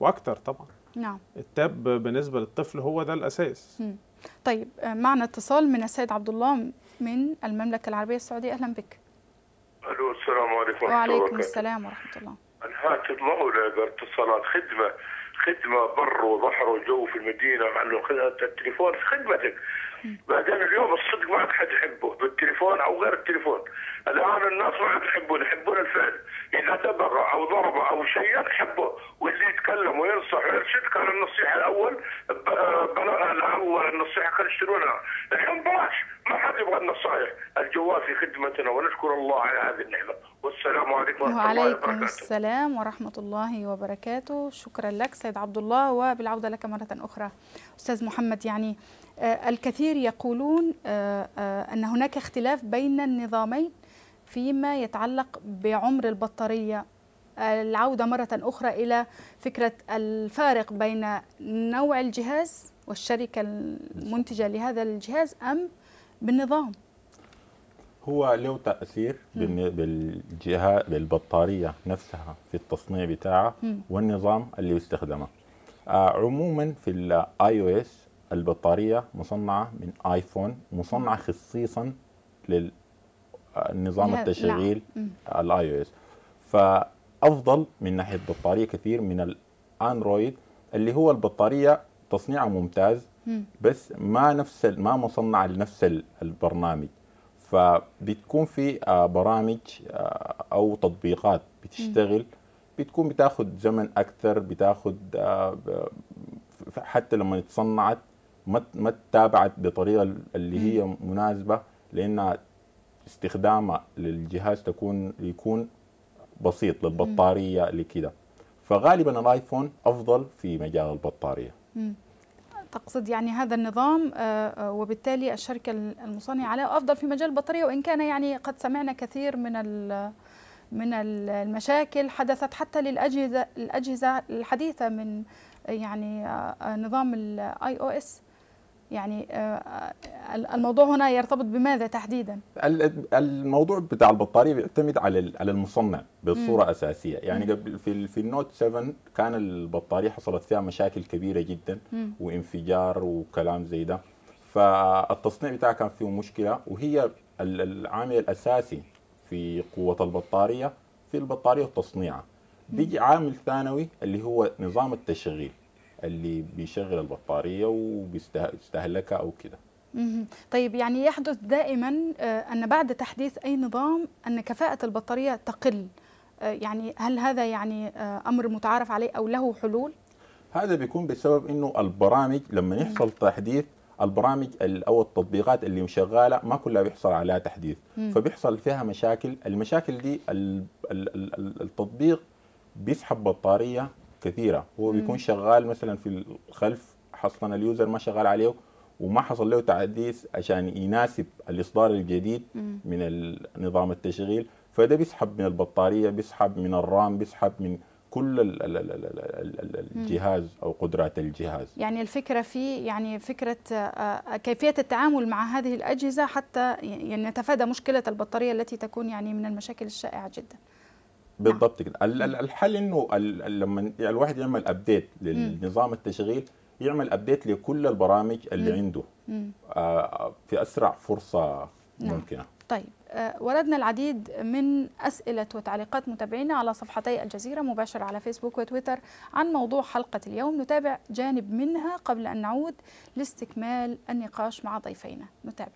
واكتر طبعا نعم التاب بالنسبه للطفل هو ده الاساس مم. طيب آه، معنا اتصال من السيد عبد الله من المملكه العربيه السعوديه اهلا بك الو السلام عليكم وعليكم السلام ورحمه الله انهاك المولى باتصالات خدمه خدمه بر وبحر وجو في المدينه مع انه التليفون خدمتك بعدين اليوم الصدق ما عاد حد يحبه بالتليفون او غير التليفون الان الناس ما عاد يحبون يحبون الفعل اذا دبر او ضرب او شيء يحبه واللي يتكلم وينصح ويرشد كان النصيحه الاول الاول النصيحه كانوا يشترونها الحين بلاش ما حد يبغى النصائح الجوال في خدمتنا ونشكر الله على هذه النعمه والسلام عليكم ورحمه الله وبركاته وعليكم السلام ورحمه الله وبركاته شكرا لك سيد عبد الله وبالعوده لك مره اخرى استاذ محمد يعني آه، الكثير يقولون آه، آه، أن هناك اختلاف بين النظامين فيما يتعلق بعمر البطارية العودة مرة أخرى إلى فكرة الفارق بين نوع الجهاز والشركة المنتجة لهذا الجهاز أم بالنظام هو له تأثير بالجهة بالبطارية نفسها في التصنيع بتاعها والنظام اللي يستخدمه عموما في الاي او اس البطارية مصنعة من آيفون مصنعة خصيصا للنظام التشغيل الاي او اس فافضل من ناحيه بطاريه كثير من الاندرويد اللي هو البطاريه تصنيعه ممتاز بس ما نفس ما مصنعه لنفس البرنامج فبتكون في آه، برامج آه، او تطبيقات بتشتغل بتكون بتاخذ زمن اكثر بتاخذ آه، حتى لما اتصنعت ما ما تتابعت بطريقه اللي هي مناسبه لانها استخدامها للجهاز تكون يكون بسيط للبطاريه لكده فغالبا الايفون افضل في مجال البطاريه تقصد يعني هذا النظام آه، آه، وبالتالي الشركه المصنعه عليه افضل في مجال البطاريه وان كان يعني قد سمعنا كثير من من المشاكل حدثت حتى للاجهزه الاجهزه الحديثه من يعني آه، نظام الاي او اس يعني آه، آه، الموضوع هنا يرتبط بماذا تحديدا؟ الموضوع بتاع البطاريه بيعتمد على على المصنع بصوره مم. اساسيه، يعني قبل في في النوت 7 كان البطاريه حصلت فيها مشاكل كبيره جدا مم. وانفجار وكلام زي ده. فالتصنيع بتاعها كان فيه مشكله وهي العامل الاساسي في قوه البطاريه في البطاريه وتصنيعها. بيجي عامل ثانوي اللي هو نظام التشغيل. اللي بيشغل البطاريه وبيستهلكها او كده طيب يعني يحدث دائما آه، ان بعد تحديث اي نظام ان كفاءه البطاريه تقل آه، يعني هل هذا يعني آه، امر متعارف عليه او له حلول هذا بيكون بسبب انه البرامج لما يحصل تحديث البرامج او التطبيقات اللي شغاله ما كلها بيحصل عليها تحديث فبيحصل فيها مشاكل المشاكل دي التطبيق بيسحب بطاريه كثيره هو بيكون شغال مثلا في الخلف حصلا اليوزر ما شغال عليه وما حصل له تحديث عشان يناسب الاصدار الجديد من نظام التشغيل فده بيسحب من البطاريه بيسحب من الرام بيسحب من كل الجهاز او قدرات الجهاز يعني الفكره في يعني فكره آه، كيفيه التعامل مع هذه الاجهزه حتى يعني نتفادى مشكله البطاريه التي تكون يعني من المشاكل الشائعه جدا بالضبط كده الحل انه لما يعني الواحد يعمل ابديت للنظام التشغيل يعمل ابديت لكل البرامج اللي عنده آه، في اسرع فرصه نعم. ممكنه طيب آه، وردنا العديد من أسئلة وتعليقات متابعينا على صفحتي الجزيرة مباشرة على فيسبوك وتويتر عن موضوع حلقة اليوم نتابع جانب منها قبل أن نعود لاستكمال النقاش مع ضيفينا نتابع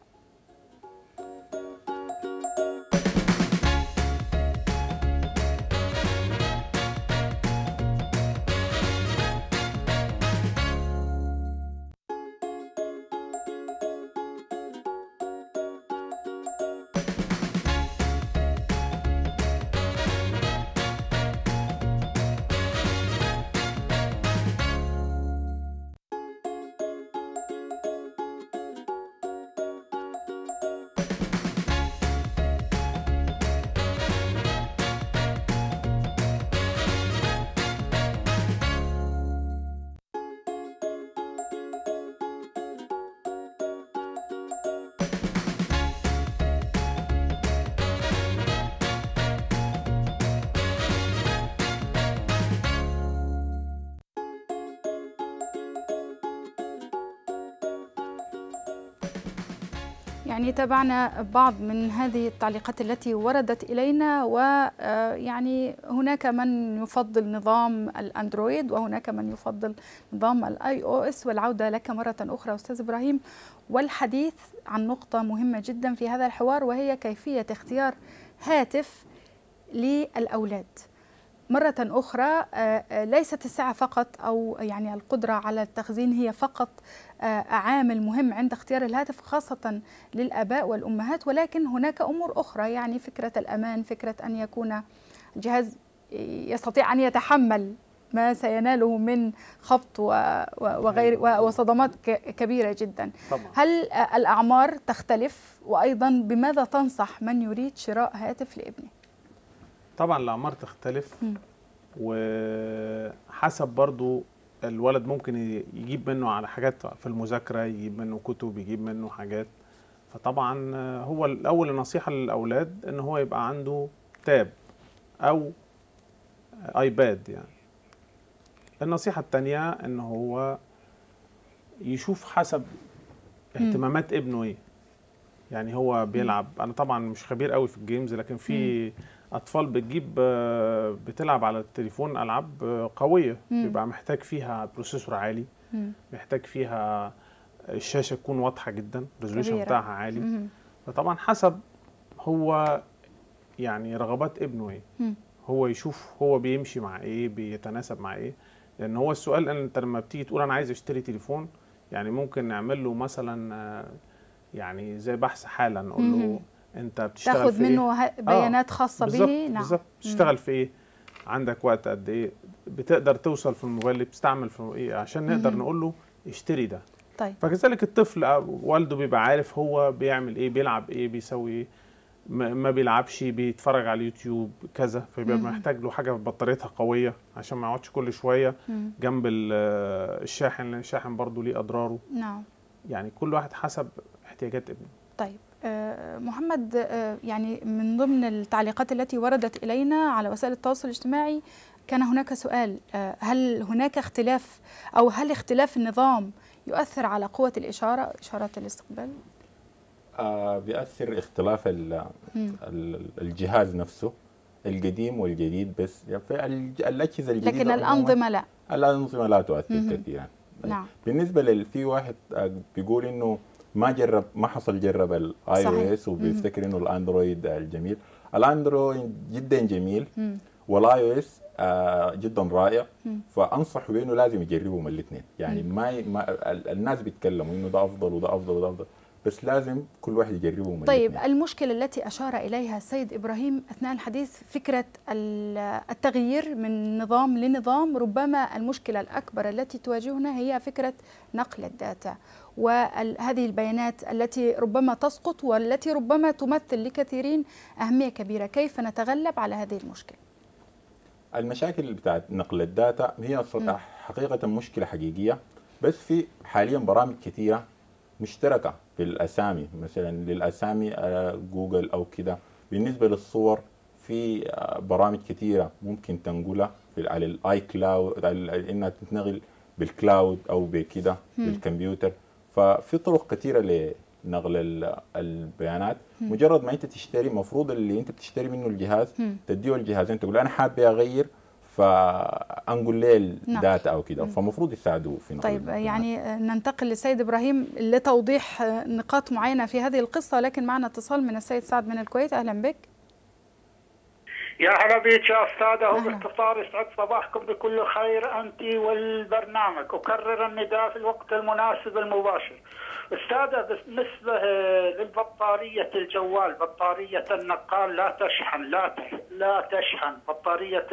يعني تابعنا بعض من هذه التعليقات التي وردت إلينا ويعني آه، هناك من يفضل نظام الأندرويد وهناك من يفضل نظام الآي أو إس والعودة لك مرة أخرى أستاذ إبراهيم والحديث عن نقطة مهمة جدا في هذا الحوار وهي كيفية اختيار هاتف للأولاد مرة أخرى آه، آه، ليست السعه فقط أو يعني القدرة على التخزين هي فقط عامل مهم عند اختيار الهاتف خاصة للآباء والأمهات ولكن هناك أمور أخرى يعني فكرة الأمان فكرة أن يكون جهاز يستطيع أن يتحمل ما سيناله من خبط وغير أيوة. وصدمات كبيرة جدا طبعا. هل الأعمار تختلف وأيضا بماذا تنصح من يريد شراء هاتف لابنه طبعا الأعمار تختلف وحسب برضو الولد ممكن يجيب منه على حاجات في المذاكره يجيب منه كتب يجيب منه حاجات فطبعا آه، هو الاول نصيحه للاولاد ان هو يبقى عنده تاب او ايباد يعني النصيحه الثانيه ان هو يشوف حسب اهتمامات ابنه ايه يعني هو بيلعب انا طبعا مش خبير قوي في الجيمز لكن في اطفال بتجيب آه، بتلعب على التليفون العاب آه، قويه مم. بيبقى محتاج فيها بروسيسور عالي مم. محتاج فيها الشاشه تكون واضحه جدا الريزولوشن بتاعها عالي مم. فطبعا حسب هو يعني رغبات ابنه ايه مم. هو يشوف هو بيمشي مع ايه بيتناسب مع ايه لان هو السؤال ان انت لما بتيجي تقول انا عايز اشتري تليفون يعني ممكن نعمل له مثلا آه، يعني زي بحث حالا نقول له انت بتشتغل تاخد في منه إيه؟ آه، بيانات خاصه به نعم بالظبط بتشتغل في ايه عندك وقت قد ايه بتقدر توصل في الموبايل اللي بتستعمل في ايه عشان نقدر نقول له اشتري ده طيب فكذلك الطفل والده بيبقى عارف هو بيعمل ايه بيلعب ايه بيسوي ايه ما بيلعبش بيتفرج على اليوتيوب كذا فبيبقى محتاج له حاجه بطاريتها قويه عشان ما يقعدش كل شويه جنب الشاحن لان الشاحن برضه ليه اضراره نعم يعني كل واحد حسب احتياجات ابنه آه، محمد آه، يعني من ضمن التعليقات التي وردت إلينا على وسائل التواصل الاجتماعي كان هناك سؤال آه، هل هناك اختلاف أو هل اختلاف النظام يؤثر على قوة الإشارة إشارة الاستقبال؟ آه بيأثر اختلاف الجهاز نفسه القديم والجديد بس يعني الأجهزة الجديدة لكن الأنظمة لا الأنظمة لا تؤثر كثيرا طيب، نعم بالنسبة في واحد بيقول إنه ما جرب ما حصل جرب الاي او اس وبيفتكر انه الاندرويد الجميل الاندرويد جدا جميل والاي او آه، اس جدا رائع مم. فانصح بانه لازم يجربهم الاثنين يعني ما, ما الناس بيتكلموا انه ده افضل وده افضل وده افضل بس لازم كل واحد من طيب الاثنين. المشكله التي اشار اليها السيد ابراهيم اثناء الحديث فكره التغيير من نظام لنظام ربما المشكله الاكبر التي تواجهنا هي فكره نقل الداتا وهذه البيانات التي ربما تسقط والتي ربما تمثل لكثيرين أهمية كبيرة كيف نتغلب على هذه المشكلة المشاكل بتاعت نقل الداتا هي حقيقة مشكلة حقيقية بس في حاليا برامج كثيرة مشتركة في الأسامي مثلا للأسامي آه، جوجل أو كده بالنسبة للصور في آه، برامج كثيرة ممكن تنقلها على الاي كلاود انها تتنقل بالكلاود او بكده بالكمبيوتر ففي طرق كثيره لنقل البيانات مجرد ما انت تشتري مفروض اللي انت بتشتري منه الجهاز تديه انت تقول انا حابب اغير فانقل لي نعم. الداتا او كده فمفروض يساعدوه في نقل طيب البيانات. يعني آه، ننتقل للسيد ابراهيم لتوضيح آه، نقاط معينه في هذه القصه لكن معنا اتصال من السيد سعد من الكويت اهلا بك يا هلا بيك يا استاذه نعم. باختصار يسعد صباحكم بكل خير انت والبرنامج اكرر النداء في الوقت المناسب المباشر استاذه بالنسبه للبطاريه الجوال بطاريه النقال لا تشحن لا لا تشحن بطاريه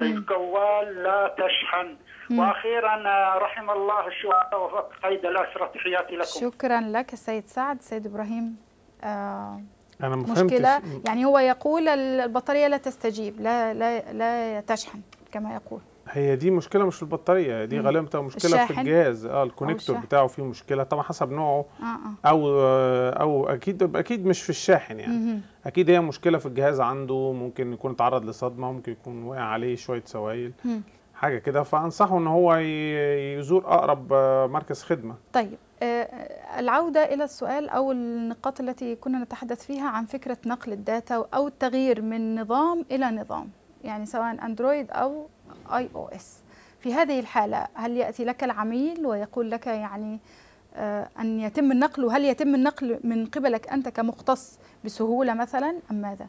نعم. الجوال لا تشحن نعم. واخيرا رحم الله الشهداء وفق قيد الاسره تحياتي لكم شكرا لك السيد سعد سيد ابراهيم آه أنا ما مشكلة يعني هو يقول البطارية لا تستجيب لا لا لا تشحن كما يقول هي دي مشكله مش في البطاريه دي غالبا مشكله الشاحن. في الجهاز اه الكونكتور بتاعه فيه مشكله طبعا حسب نوعه آه آه. او آه، او اكيد اكيد مش في الشاحن يعني مم. اكيد هي مشكله في الجهاز عنده ممكن يكون اتعرض لصدمه ممكن يكون وقع عليه شويه سوائل حاجه كده فانصحه ان هو يزور اقرب آه، مركز خدمه طيب آه، آه، العودة إلى السؤال أو النقاط التي كنا نتحدث فيها عن فكرة نقل الداتا أو التغيير من نظام إلى نظام يعني سواء أندرويد أو آي أو إس في هذه الحالة هل يأتي لك العميل ويقول لك يعني أن يتم النقل وهل يتم النقل من قبلك أنت كمختص بسهولة مثلا أم ماذا؟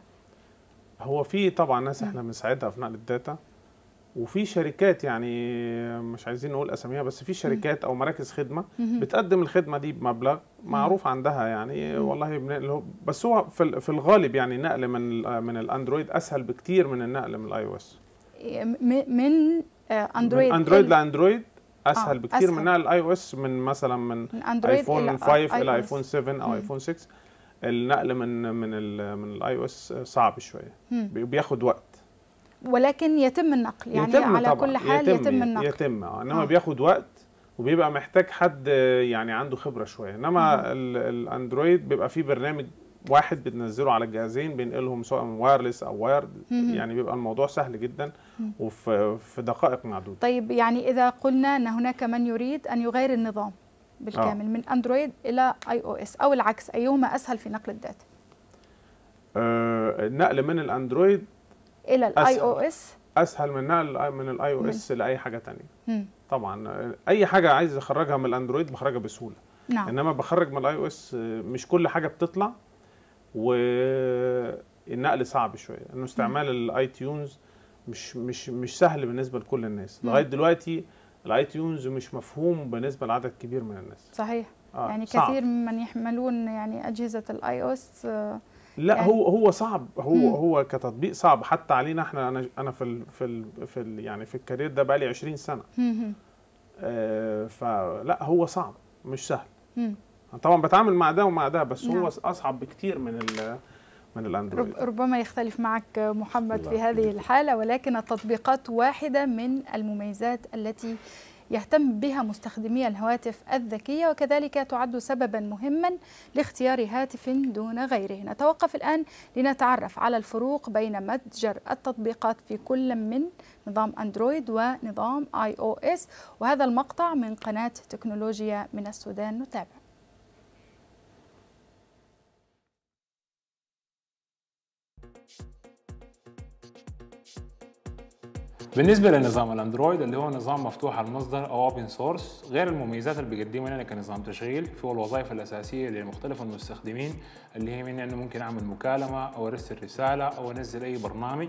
هو في طبعا ناس احنا بنساعدها في نقل الداتا وفي شركات يعني مش عايزين نقول اساميها بس في شركات او مراكز خدمه بتقدم الخدمه دي بمبلغ معروف عندها يعني والله بنقله بس هو في الغالب يعني نقل من من الاندرويد اسهل بكتير من النقل من الاي او اس إيه، من آه، اندرويد من اندرويد لاندرويد اسهل آه، بكتير أسهل. من نقل الاي او اس من مثلا من, من ايفون 5 الى ايفون 7 او ايفون 6 النقل من من الـ من الاي او اس صعب شويه بياخد وقت ولكن يتم النقل يعني يتم على طبعًا. كل حال يتم, يتم النقل يتم آه، انما آه. بياخد وقت وبيبقى محتاج حد يعني عنده خبره شويه انما الاندرويد بيبقى فيه برنامج واحد بتنزله على الجهازين بينقلهم سواء وايرلس او وايرد يعني بيبقى الموضوع سهل جدا وفي دقائق معدوده طيب يعني اذا قلنا ان هناك من يريد ان يغير النظام بالكامل آه. من اندرويد الى اي او اس او العكس ايهما اسهل في نقل الداتا آه النقل من الاندرويد الى الاي او اس اسهل من نقل من الاي او اس لاي حاجه ثانيه طبعا اي حاجه عايز اخرجها من الاندرويد بخرجها بسهوله نعم. انما بخرج من الاي او اس مش كل حاجه بتطلع والنقل صعب شويه انه استعمال الاي تيونز مش مش مش سهل بالنسبه لكل الناس لغايه دلوقتي الاي تيونز مش مفهوم بالنسبه لعدد كبير من الناس صحيح آه. يعني صعب. كثير من يحملون يعني اجهزه الاي او آه، اس لا يعني هو هو صعب هو مم. هو كتطبيق صعب حتى علينا احنا انا انا في الـ في الـ في الـ يعني في الكارير ده بقالي 20 سنه مم. آه فلا هو صعب مش سهل مم. طبعا بتعامل مع ده ومع ده بس نعم. هو اصعب بكتير من ال من الاندرويد ربما يختلف معك محمد في هذه الحاله ولكن التطبيقات واحده من المميزات التي يهتم بها مستخدمي الهواتف الذكية وكذلك تعد سببا مهما لاختيار هاتف دون غيره نتوقف الآن لنتعرف على الفروق بين متجر التطبيقات في كل من نظام أندرويد ونظام آي أو إس وهذا المقطع من قناة تكنولوجيا من السودان نتابع بالنسبه لنظام الاندرويد اللي هو نظام مفتوح المصدر او اوبن سورس غير المميزات اللي بيقدمها لنا كنظام تشغيل في الوظائف الاساسيه لمختلف المستخدمين اللي هي من انه ممكن اعمل مكالمه او ارسل رساله او انزل اي برنامج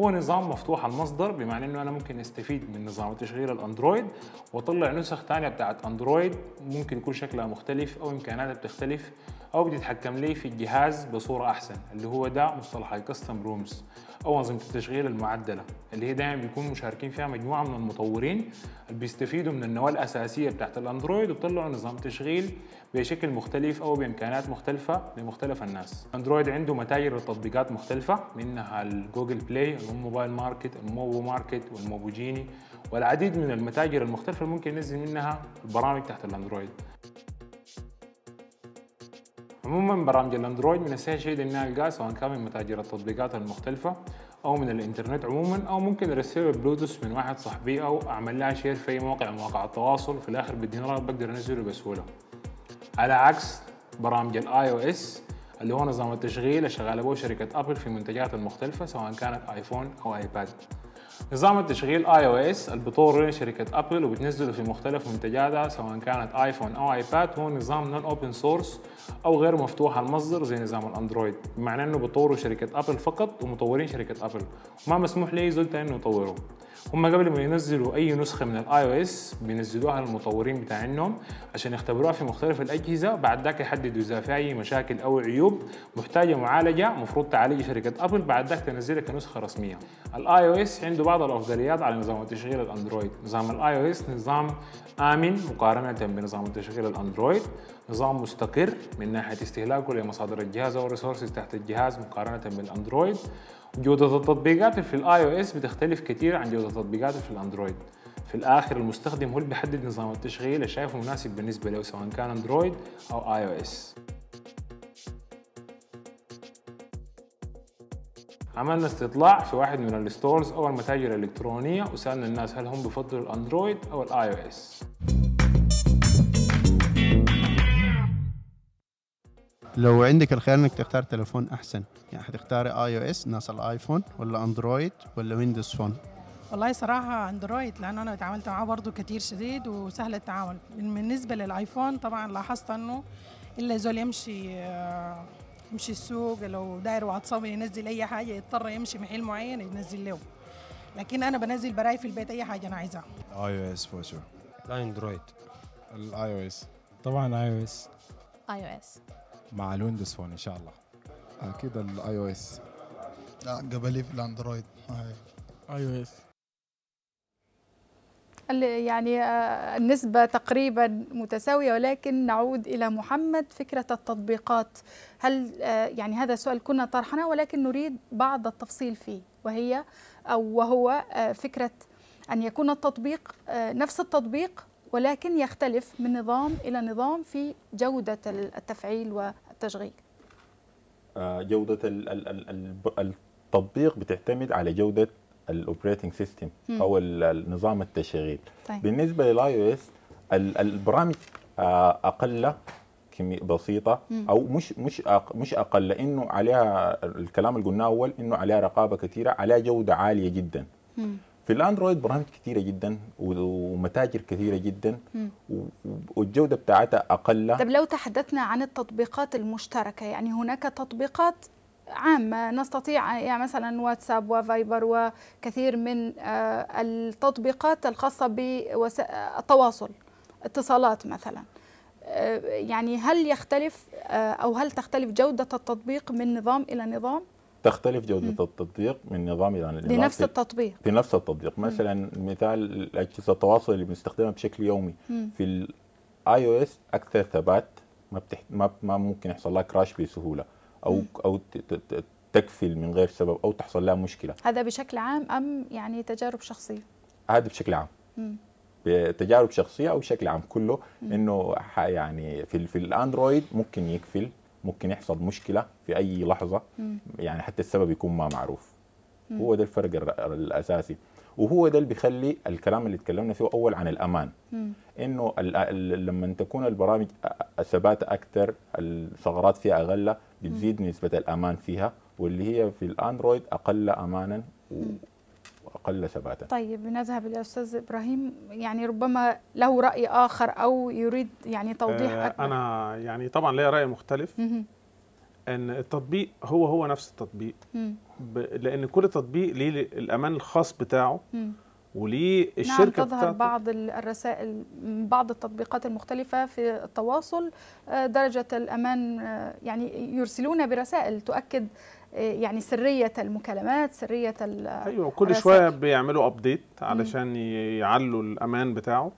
هو نظام مفتوح المصدر بمعنى انه انا ممكن استفيد من نظام تشغيل الاندرويد واطلع نسخ ثانيه بتاعت اندرويد ممكن يكون شكلها مختلف او امكاناتها بتختلف او بتتحكم لي في الجهاز بصوره احسن اللي هو ده مصطلح الكاستم رومز او انظمه التشغيل المعدله اللي هي دايما بيكون مشاركين فيها مجموعه من المطورين اللي بيستفيدوا من النواه الاساسيه بتاعت الاندرويد وبيطلعوا نظام تشغيل بشكل مختلف او بامكانات مختلفه لمختلف الناس. اندرويد عنده متاجر وتطبيقات مختلفه منها الجوجل بلاي الموبايل ماركت الموبو ماركت والموبوجيني والعديد من المتاجر المختلفه اللي ممكن ينزل منها البرامج تحت الاندرويد. عموما برامج الاندرويد من السهل شيء انها القاه سواء كان من متاجر التطبيقات المختلفه او من الانترنت عموما او ممكن ارسلها بلوتوث من واحد صاحبي او اعمل لها شير في اي موقع من مواقع التواصل في الاخر بالدينارات بقدر انزله بسهوله على عكس برامج الاي او اس اللي هو نظام التشغيل اللي شغاله به شركه ابل في منتجاتها المختلفه سواء كانت ايفون او ايباد نظام التشغيل اي او اس اللي شركه ابل وبتنزله في مختلف منتجاتها سواء كانت ايفون او ايباد هو نظام نون اوبن سورس او غير مفتوح المصدر زي نظام الاندرويد بمعنى انه بطوره شركه ابل فقط ومطورين شركه ابل وما مسموح لاي زول تاني انه يطوره هم قبل ما ينزلوا اي نسخه من الاي او اس بينزلوها للمطورين بتاعينهم عشان يختبروها في مختلف الاجهزه بعد ذاك يحددوا اذا في اي مشاكل او عيوب محتاجه معالجه مفروض تعالج شركه ابل بعد ذاك تنزلها كنسخه رسميه الاي او اس عنده بعض الافضليات على نظام تشغيل الاندرويد نظام الاي او اس نظام امن مقارنه بنظام تشغيل الاندرويد نظام مستقر من ناحية استهلاكه لمصادر الجهاز أو الريسورسز تحت الجهاز مقارنة بالأندرويد جودة التطبيقات في الاي او اس بتختلف كثير عن جودة التطبيقات في الاندرويد في الاخر المستخدم هو اللي بيحدد نظام التشغيل اللي شايفه مناسب بالنسبة له سواء كان اندرويد او اي او اس عملنا استطلاع في واحد من الستورز او المتاجر الالكترونية وسألنا الناس هل هم بفضلوا الاندرويد او الاي او اس لو عندك الخيار انك تختار تليفون احسن يعني حتختاري اي او اس ناس الايفون ولا اندرويد ولا ويندوز فون والله صراحة اندرويد لأنه أنا تعاملت معاه برضه كتير شديد وسهل التعامل بالنسبة للآيفون طبعا لاحظت أنه إلا زول يمشي آه، يمشي السوق لو داير واتساب ينزل أي حاجة يضطر يمشي محل معين ينزل له لكن أنا بنزل براي في البيت أي حاجة أنا عايزها اي او اس فور شور الاندرويد الاي او اس طبعا اي او اس اي او اس مع الويندوز فون ان شاء الله اكيد آه، الاي او اس لا جبالي في الاندرويد اي او اس يعني آه، النسبة تقريبا متساوية ولكن نعود إلى محمد فكرة التطبيقات هل آه، يعني هذا سؤال كنا طرحناه ولكن نريد بعض التفصيل فيه وهي أو وهو فكرة أن يكون التطبيق نفس التطبيق ولكن يختلف من نظام إلى نظام في جودة التفعيل والتشغيل آه، جودة التطبيق بتعتمد على جودة الاوبريتنج سيستم او النظام التشغيل طيب. بالنسبه للاي او اس البرامج آه، اقل كمية بسيطه او مش مش مش اقل انه عليها الكلام اللي قلناه اول انه عليها رقابه كثيره عليها جوده عاليه جدا في الاندرويد برامج كثيره جدا ومتاجر كثيره جدا والجوده بتاعتها اقل طب لو تحدثنا عن التطبيقات المشتركه يعني هناك تطبيقات عامة نستطيع يعني مثلا واتساب وفايبر وكثير من آه، التطبيقات الخاصة بالتواصل اتصالات مثلا آه، يعني هل يختلف آه، أو هل تختلف جودة التطبيق من نظام إلى نظام؟ تختلف جودة م. التطبيق من نظام إلى يعني نظام لنفس التطبيق لنفس التطبيق مثلا مثال أجهزة التواصل اللي بنستخدمها بشكل يومي م. في الاي او اس أكثر ثبات ما بتحت... ما, ما ممكن يحصل لها كراش بسهولة أو م. أو تكفل من غير سبب أو تحصل لها مشكلة هذا بشكل عام أم يعني تجارب شخصية؟ هذا بشكل عام م. بتجارب شخصيه او بشكل عام كله انه يعني في في الاندرويد ممكن يكفل ممكن يحصل مشكله في اي لحظه م. يعني حتى السبب يكون ما معروف م. هو ده الفرق الاساسي وهو ده اللي بيخلي الكلام اللي تكلمنا فيه اول عن الامان م. انه لما تكون البرامج ثبات اكثر الثغرات فيها اغلى بتزيد نسبه الامان فيها واللي هي في الاندرويد اقل امانا أقل ثباتا طيب نذهب إلى أستاذ إبراهيم يعني ربما له رأي آخر أو يريد يعني توضيح اكثر. آه، أكبر أنا يعني طبعا لي رأي مختلف مم. أن التطبيق هو هو نفس التطبيق ب... لأن كل تطبيق ليه الأمان الخاص بتاعه مم. وليه نعم، الشركه نعم تظهر بتاعته. بعض الرسائل بعض التطبيقات المختلفه في التواصل آه، درجه الامان آه، يعني يرسلون برسائل تؤكد يعني سريه المكالمات سريه ايوه كل شويه بيعملوا ابديت علشان يعلوا الامان بتاعه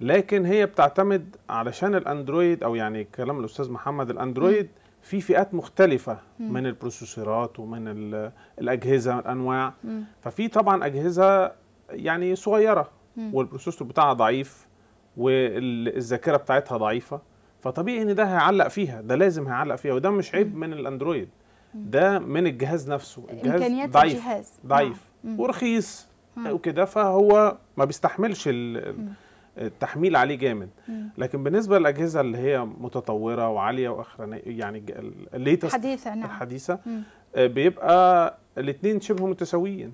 لكن هي بتعتمد علشان الاندرويد او يعني كلام الاستاذ محمد الاندرويد م. في فئات مختلفة مم. من البروسيسورات ومن الأجهزة الأنواع مم. ففي طبعا أجهزة يعني صغيرة مم. والبروسيسور بتاعها ضعيف والذاكرة بتاعتها ضعيفة فطبيعي إن ده هيعلق فيها ده لازم هيعلق فيها وده مش عيب مم. من الأندرويد ده من الجهاز نفسه الجهاز امكانيات ضعيف الجهاز. ضعيف نعم. مم. ورخيص وكده فهو ما بيستحملش التحميل عليه جامد لكن بالنسبه للاجهزه اللي هي متطوره وعاليه واخرانيه يعني الليتست الحديثه نعم الحديثه آه، بيبقى الاثنين شبه متساويين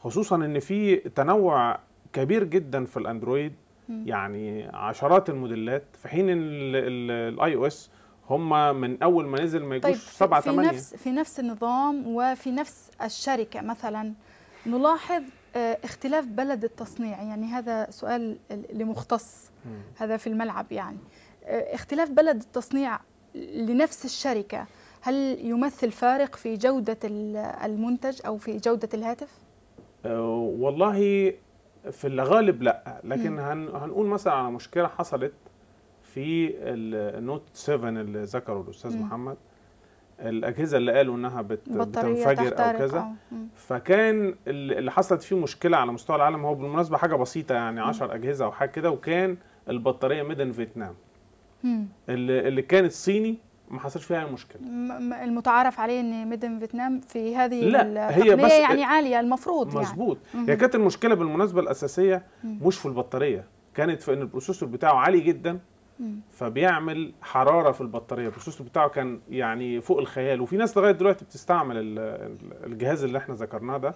خصوصا ان في تنوع كبير جدا في الاندرويد يعني عشرات الموديلات في حين الاي او اس هم من اول ما نزل ما يجوش طيب سبعة في ثمانية. نفس في نفس النظام وفي نفس الشركه مثلا نلاحظ آه، اختلاف بلد التصنيع يعني هذا سؤال لمختص هذا في الملعب يعني آه، اختلاف بلد التصنيع لنفس الشركه هل يمثل فارق في جوده المنتج او في جوده الهاتف آه، والله في الغالب لا لكن هنقول مثلا على مشكله حصلت في النوت 7 اللي ذكره الاستاذ محمد الاجهزه اللي قالوا انها بت بتنفجر او كذا أو. آه، فكان اللي حصلت فيه مشكله على مستوى العالم هو بالمناسبه حاجه بسيطه يعني 10 اجهزه او حاجه كده وكان البطاريه ميدن فيتنام اللي, اللي كانت صيني ما حصلش فيها اي مشكله المتعارف عليه ان ميدن فيتنام في هذه لا هي بس يعني عاليه المفروض يعني. مظبوط يعني. هي كانت المشكله بالمناسبه الاساسيه مش في البطاريه كانت في ان البروسيسور بتاعه عالي جدا فبيعمل حراره في البطاريه البروسيسور بتاعه كان يعني فوق الخيال وفي ناس لغايه دلوقتي بتستعمل الجهاز اللي احنا ذكرناه ده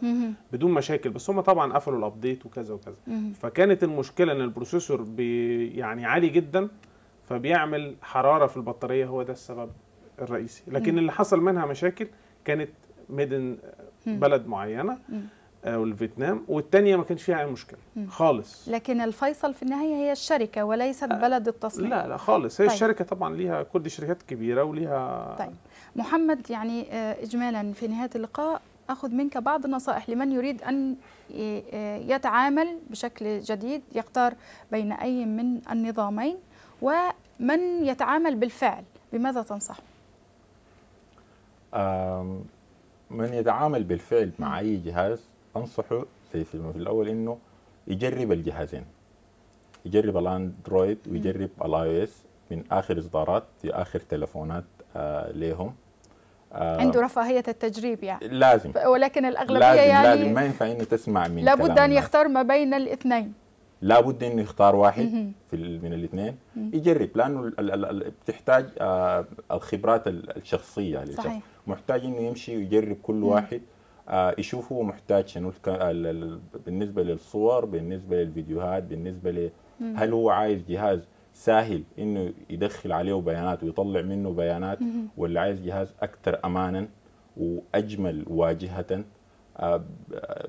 بدون مشاكل بس هم طبعا قفلوا الابديت وكذا وكذا فكانت المشكله ان البروسيسور بي يعني عالي جدا فبيعمل حراره في البطاريه هو ده السبب الرئيسي لكن اللي حصل منها مشاكل كانت ميدن بلد معينه آه، والفيتنام والثانيه ما كانش فيها اي مشكله خالص لكن الفيصل في النهايه هي الشركه وليست آه، بلد التصنيع لا لا خالص هي طيب. الشركه طبعا ليها كل شركات كبيره وليها طيب محمد يعني آه، اجمالا في نهايه اللقاء اخذ منك بعض النصائح لمن يريد ان يتعامل بشكل جديد يختار بين اي من النظامين ومن يتعامل بالفعل بماذا تنصح من يتعامل بالفعل مع اي جهاز انصحه زي في الاول انه يجرب الجهازين يجرب الاندرويد ويجرب الاي او اس من اخر اصدارات في اخر تليفونات آه آه عنده رفاهية التجريب يعني لازم ولكن الأغلبية لازم يعني لازم ما ينفع إنه تسمع من لابد أن يختار ما بين الاثنين لابد انه يختار واحد في من الاثنين يجرب لانه بتحتاج آه الخبرات الشخصيه للشخص محتاج انه يمشي ويجرب كل واحد آه، يشوف هو محتاج شنو بالنسبه للصور بالنسبه للفيديوهات بالنسبه ل هل هو عايز جهاز سهل انه يدخل عليه بيانات ويطلع منه بيانات ولا عايز جهاز اكثر امانا واجمل واجهه آه، آه،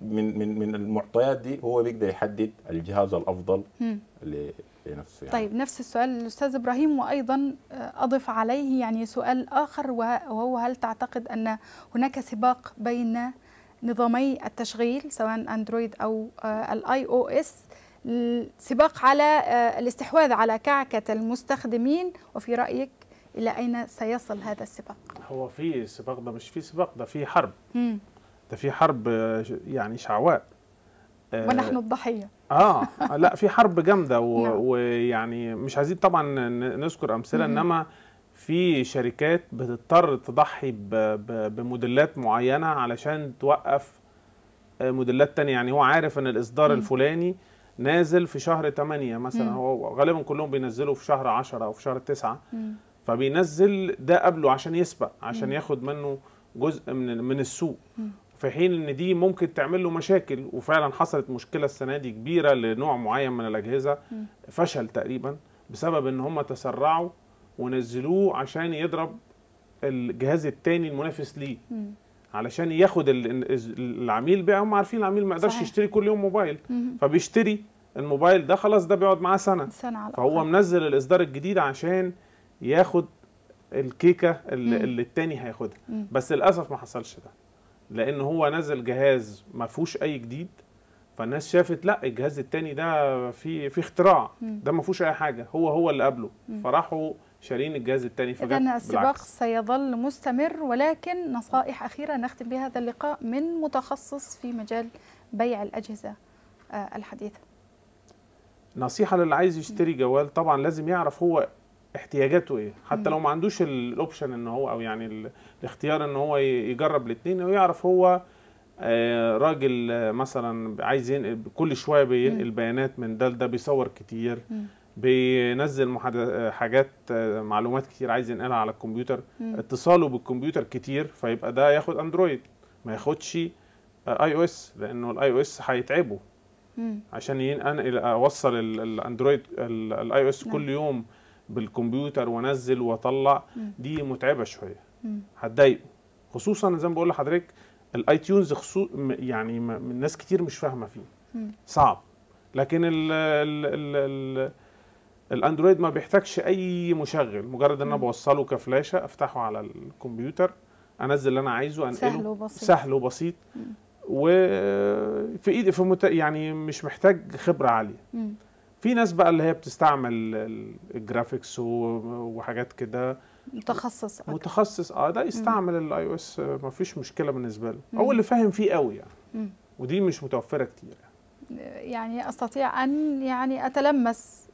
من من من المعطيات دي هو بيقدر يحدد الجهاز الافضل لنفسه إيه يعني. طيب نفس السؤال للأستاذ إبراهيم وأيضا آه، أضف عليه يعني سؤال آخر وهو هل تعتقد أن هناك سباق بين نظامي التشغيل سواء أندرويد أو آه، الآي أو إس سباق على آه، الاستحواذ على كعكة المستخدمين وفي رأيك إلى أين سيصل هذا السباق؟ هو في سباق ده مش في سباق ده في حرب امم ده في حرب يعني شعواء ونحن الضحيه اه لا في حرب جامده نعم. ويعني مش عايزين طبعا نذكر امثله انما في شركات بتضطر تضحي بموديلات معينه علشان توقف آه، موديلات تانية يعني هو عارف ان الاصدار الفلاني نازل في شهر 8 مثلا هو غالبا كلهم بينزلوا في شهر 10 او في شهر 9 فبينزل ده قبله عشان يسبق عشان ياخد منه جزء من من السوق في حين ان دي ممكن تعمل له مشاكل وفعلا حصلت مشكله السنه دي كبيره لنوع معين من الاجهزه فشل تقريبا بسبب ان هم تسرعوا ونزلوه عشان يضرب الجهاز الثاني المنافس ليه علشان ياخد العميل بقى هم عارفين العميل ما يقدرش يشتري كل يوم موبايل فبيشتري الموبايل ده خلاص ده بيقعد معاه سنه سنه على فهو منزل الاصدار الجديد عشان ياخد الكيكه اللي, اللي التاني هياخدها بس للاسف ما حصلش ده لان هو نزل جهاز ما فيهوش اي جديد فالناس شافت لا الجهاز التاني ده في في اختراع ده ما فيهوش اي حاجه هو هو اللي قبله فراحوا شارين الجهاز الثاني فجأة إذا السباق بالعكس. سيظل مستمر ولكن نصائح أخيرة نختم بها هذا اللقاء من متخصص في مجال بيع الأجهزة آه، الحديثة نصيحة للي عايز يشتري جوال طبعا لازم يعرف هو احتياجاته ايه حتى لو ما عندوش الاوبشن ان هو او يعني الاختيار ان هو يجرب الاثنين ويعرف هو آه، راجل آه، مثلا عايز ينقل كل شويه بينقل بيانات من ده لده بيصور كتير بينزل آه، حاجات معلومات كتير عايز ينقلها على الكمبيوتر اتصاله بالكمبيوتر كتير فيبقى ده ياخد اندرويد ما ياخدش اي او اس لانه الاي او اس هيتعبه عشان ينقل اوصل الاندرويد الاي او اس كل يوم بالكمبيوتر وانزل واطلع دي متعبه شويه هتضايقه خصوصا زي ما بقول لحضرتك الاي تيونز خصو يعني ناس كتير مش فاهمه فيه صعب لكن ال ال ال الاندرويد ما بيحتاجش اي مشغل مجرد ان انا بوصله كفلاشه افتحه على الكمبيوتر انزل اللي انا عايزه انقله سهل وبسيط سهل وبسيط وفي ايدي في مت... يعني مش محتاج خبره عاليه في ناس بقى اللي هي بتستعمل الجرافيكس وحاجات كده متخصص أكثر. متخصص اه ده يستعمل الاي او آه، اس ما فيش مشكله بالنسبه له مم. او اللي فاهم فيه قوي يعني مم. ودي مش متوفره كتير يعني استطيع ان يعني اتلمس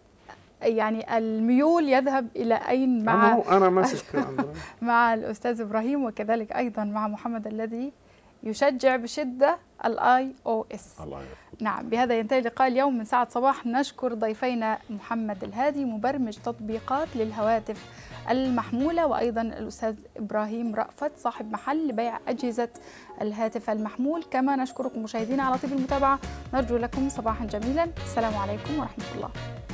يعني الميول يذهب الى اين مع انا ماسك مع الاستاذ ابراهيم وكذلك ايضا مع محمد الذي يشجع بشدة الاي او اس نعم بهذا ينتهي لقاء اليوم من ساعة صباح نشكر ضيفينا محمد الهادي مبرمج تطبيقات للهواتف المحمولة وأيضا الأستاذ إبراهيم رأفت صاحب محل لبيع أجهزة الهاتف المحمول كما نشكركم مشاهدينا على طيب المتابعة نرجو لكم صباحا جميلا السلام عليكم ورحمة الله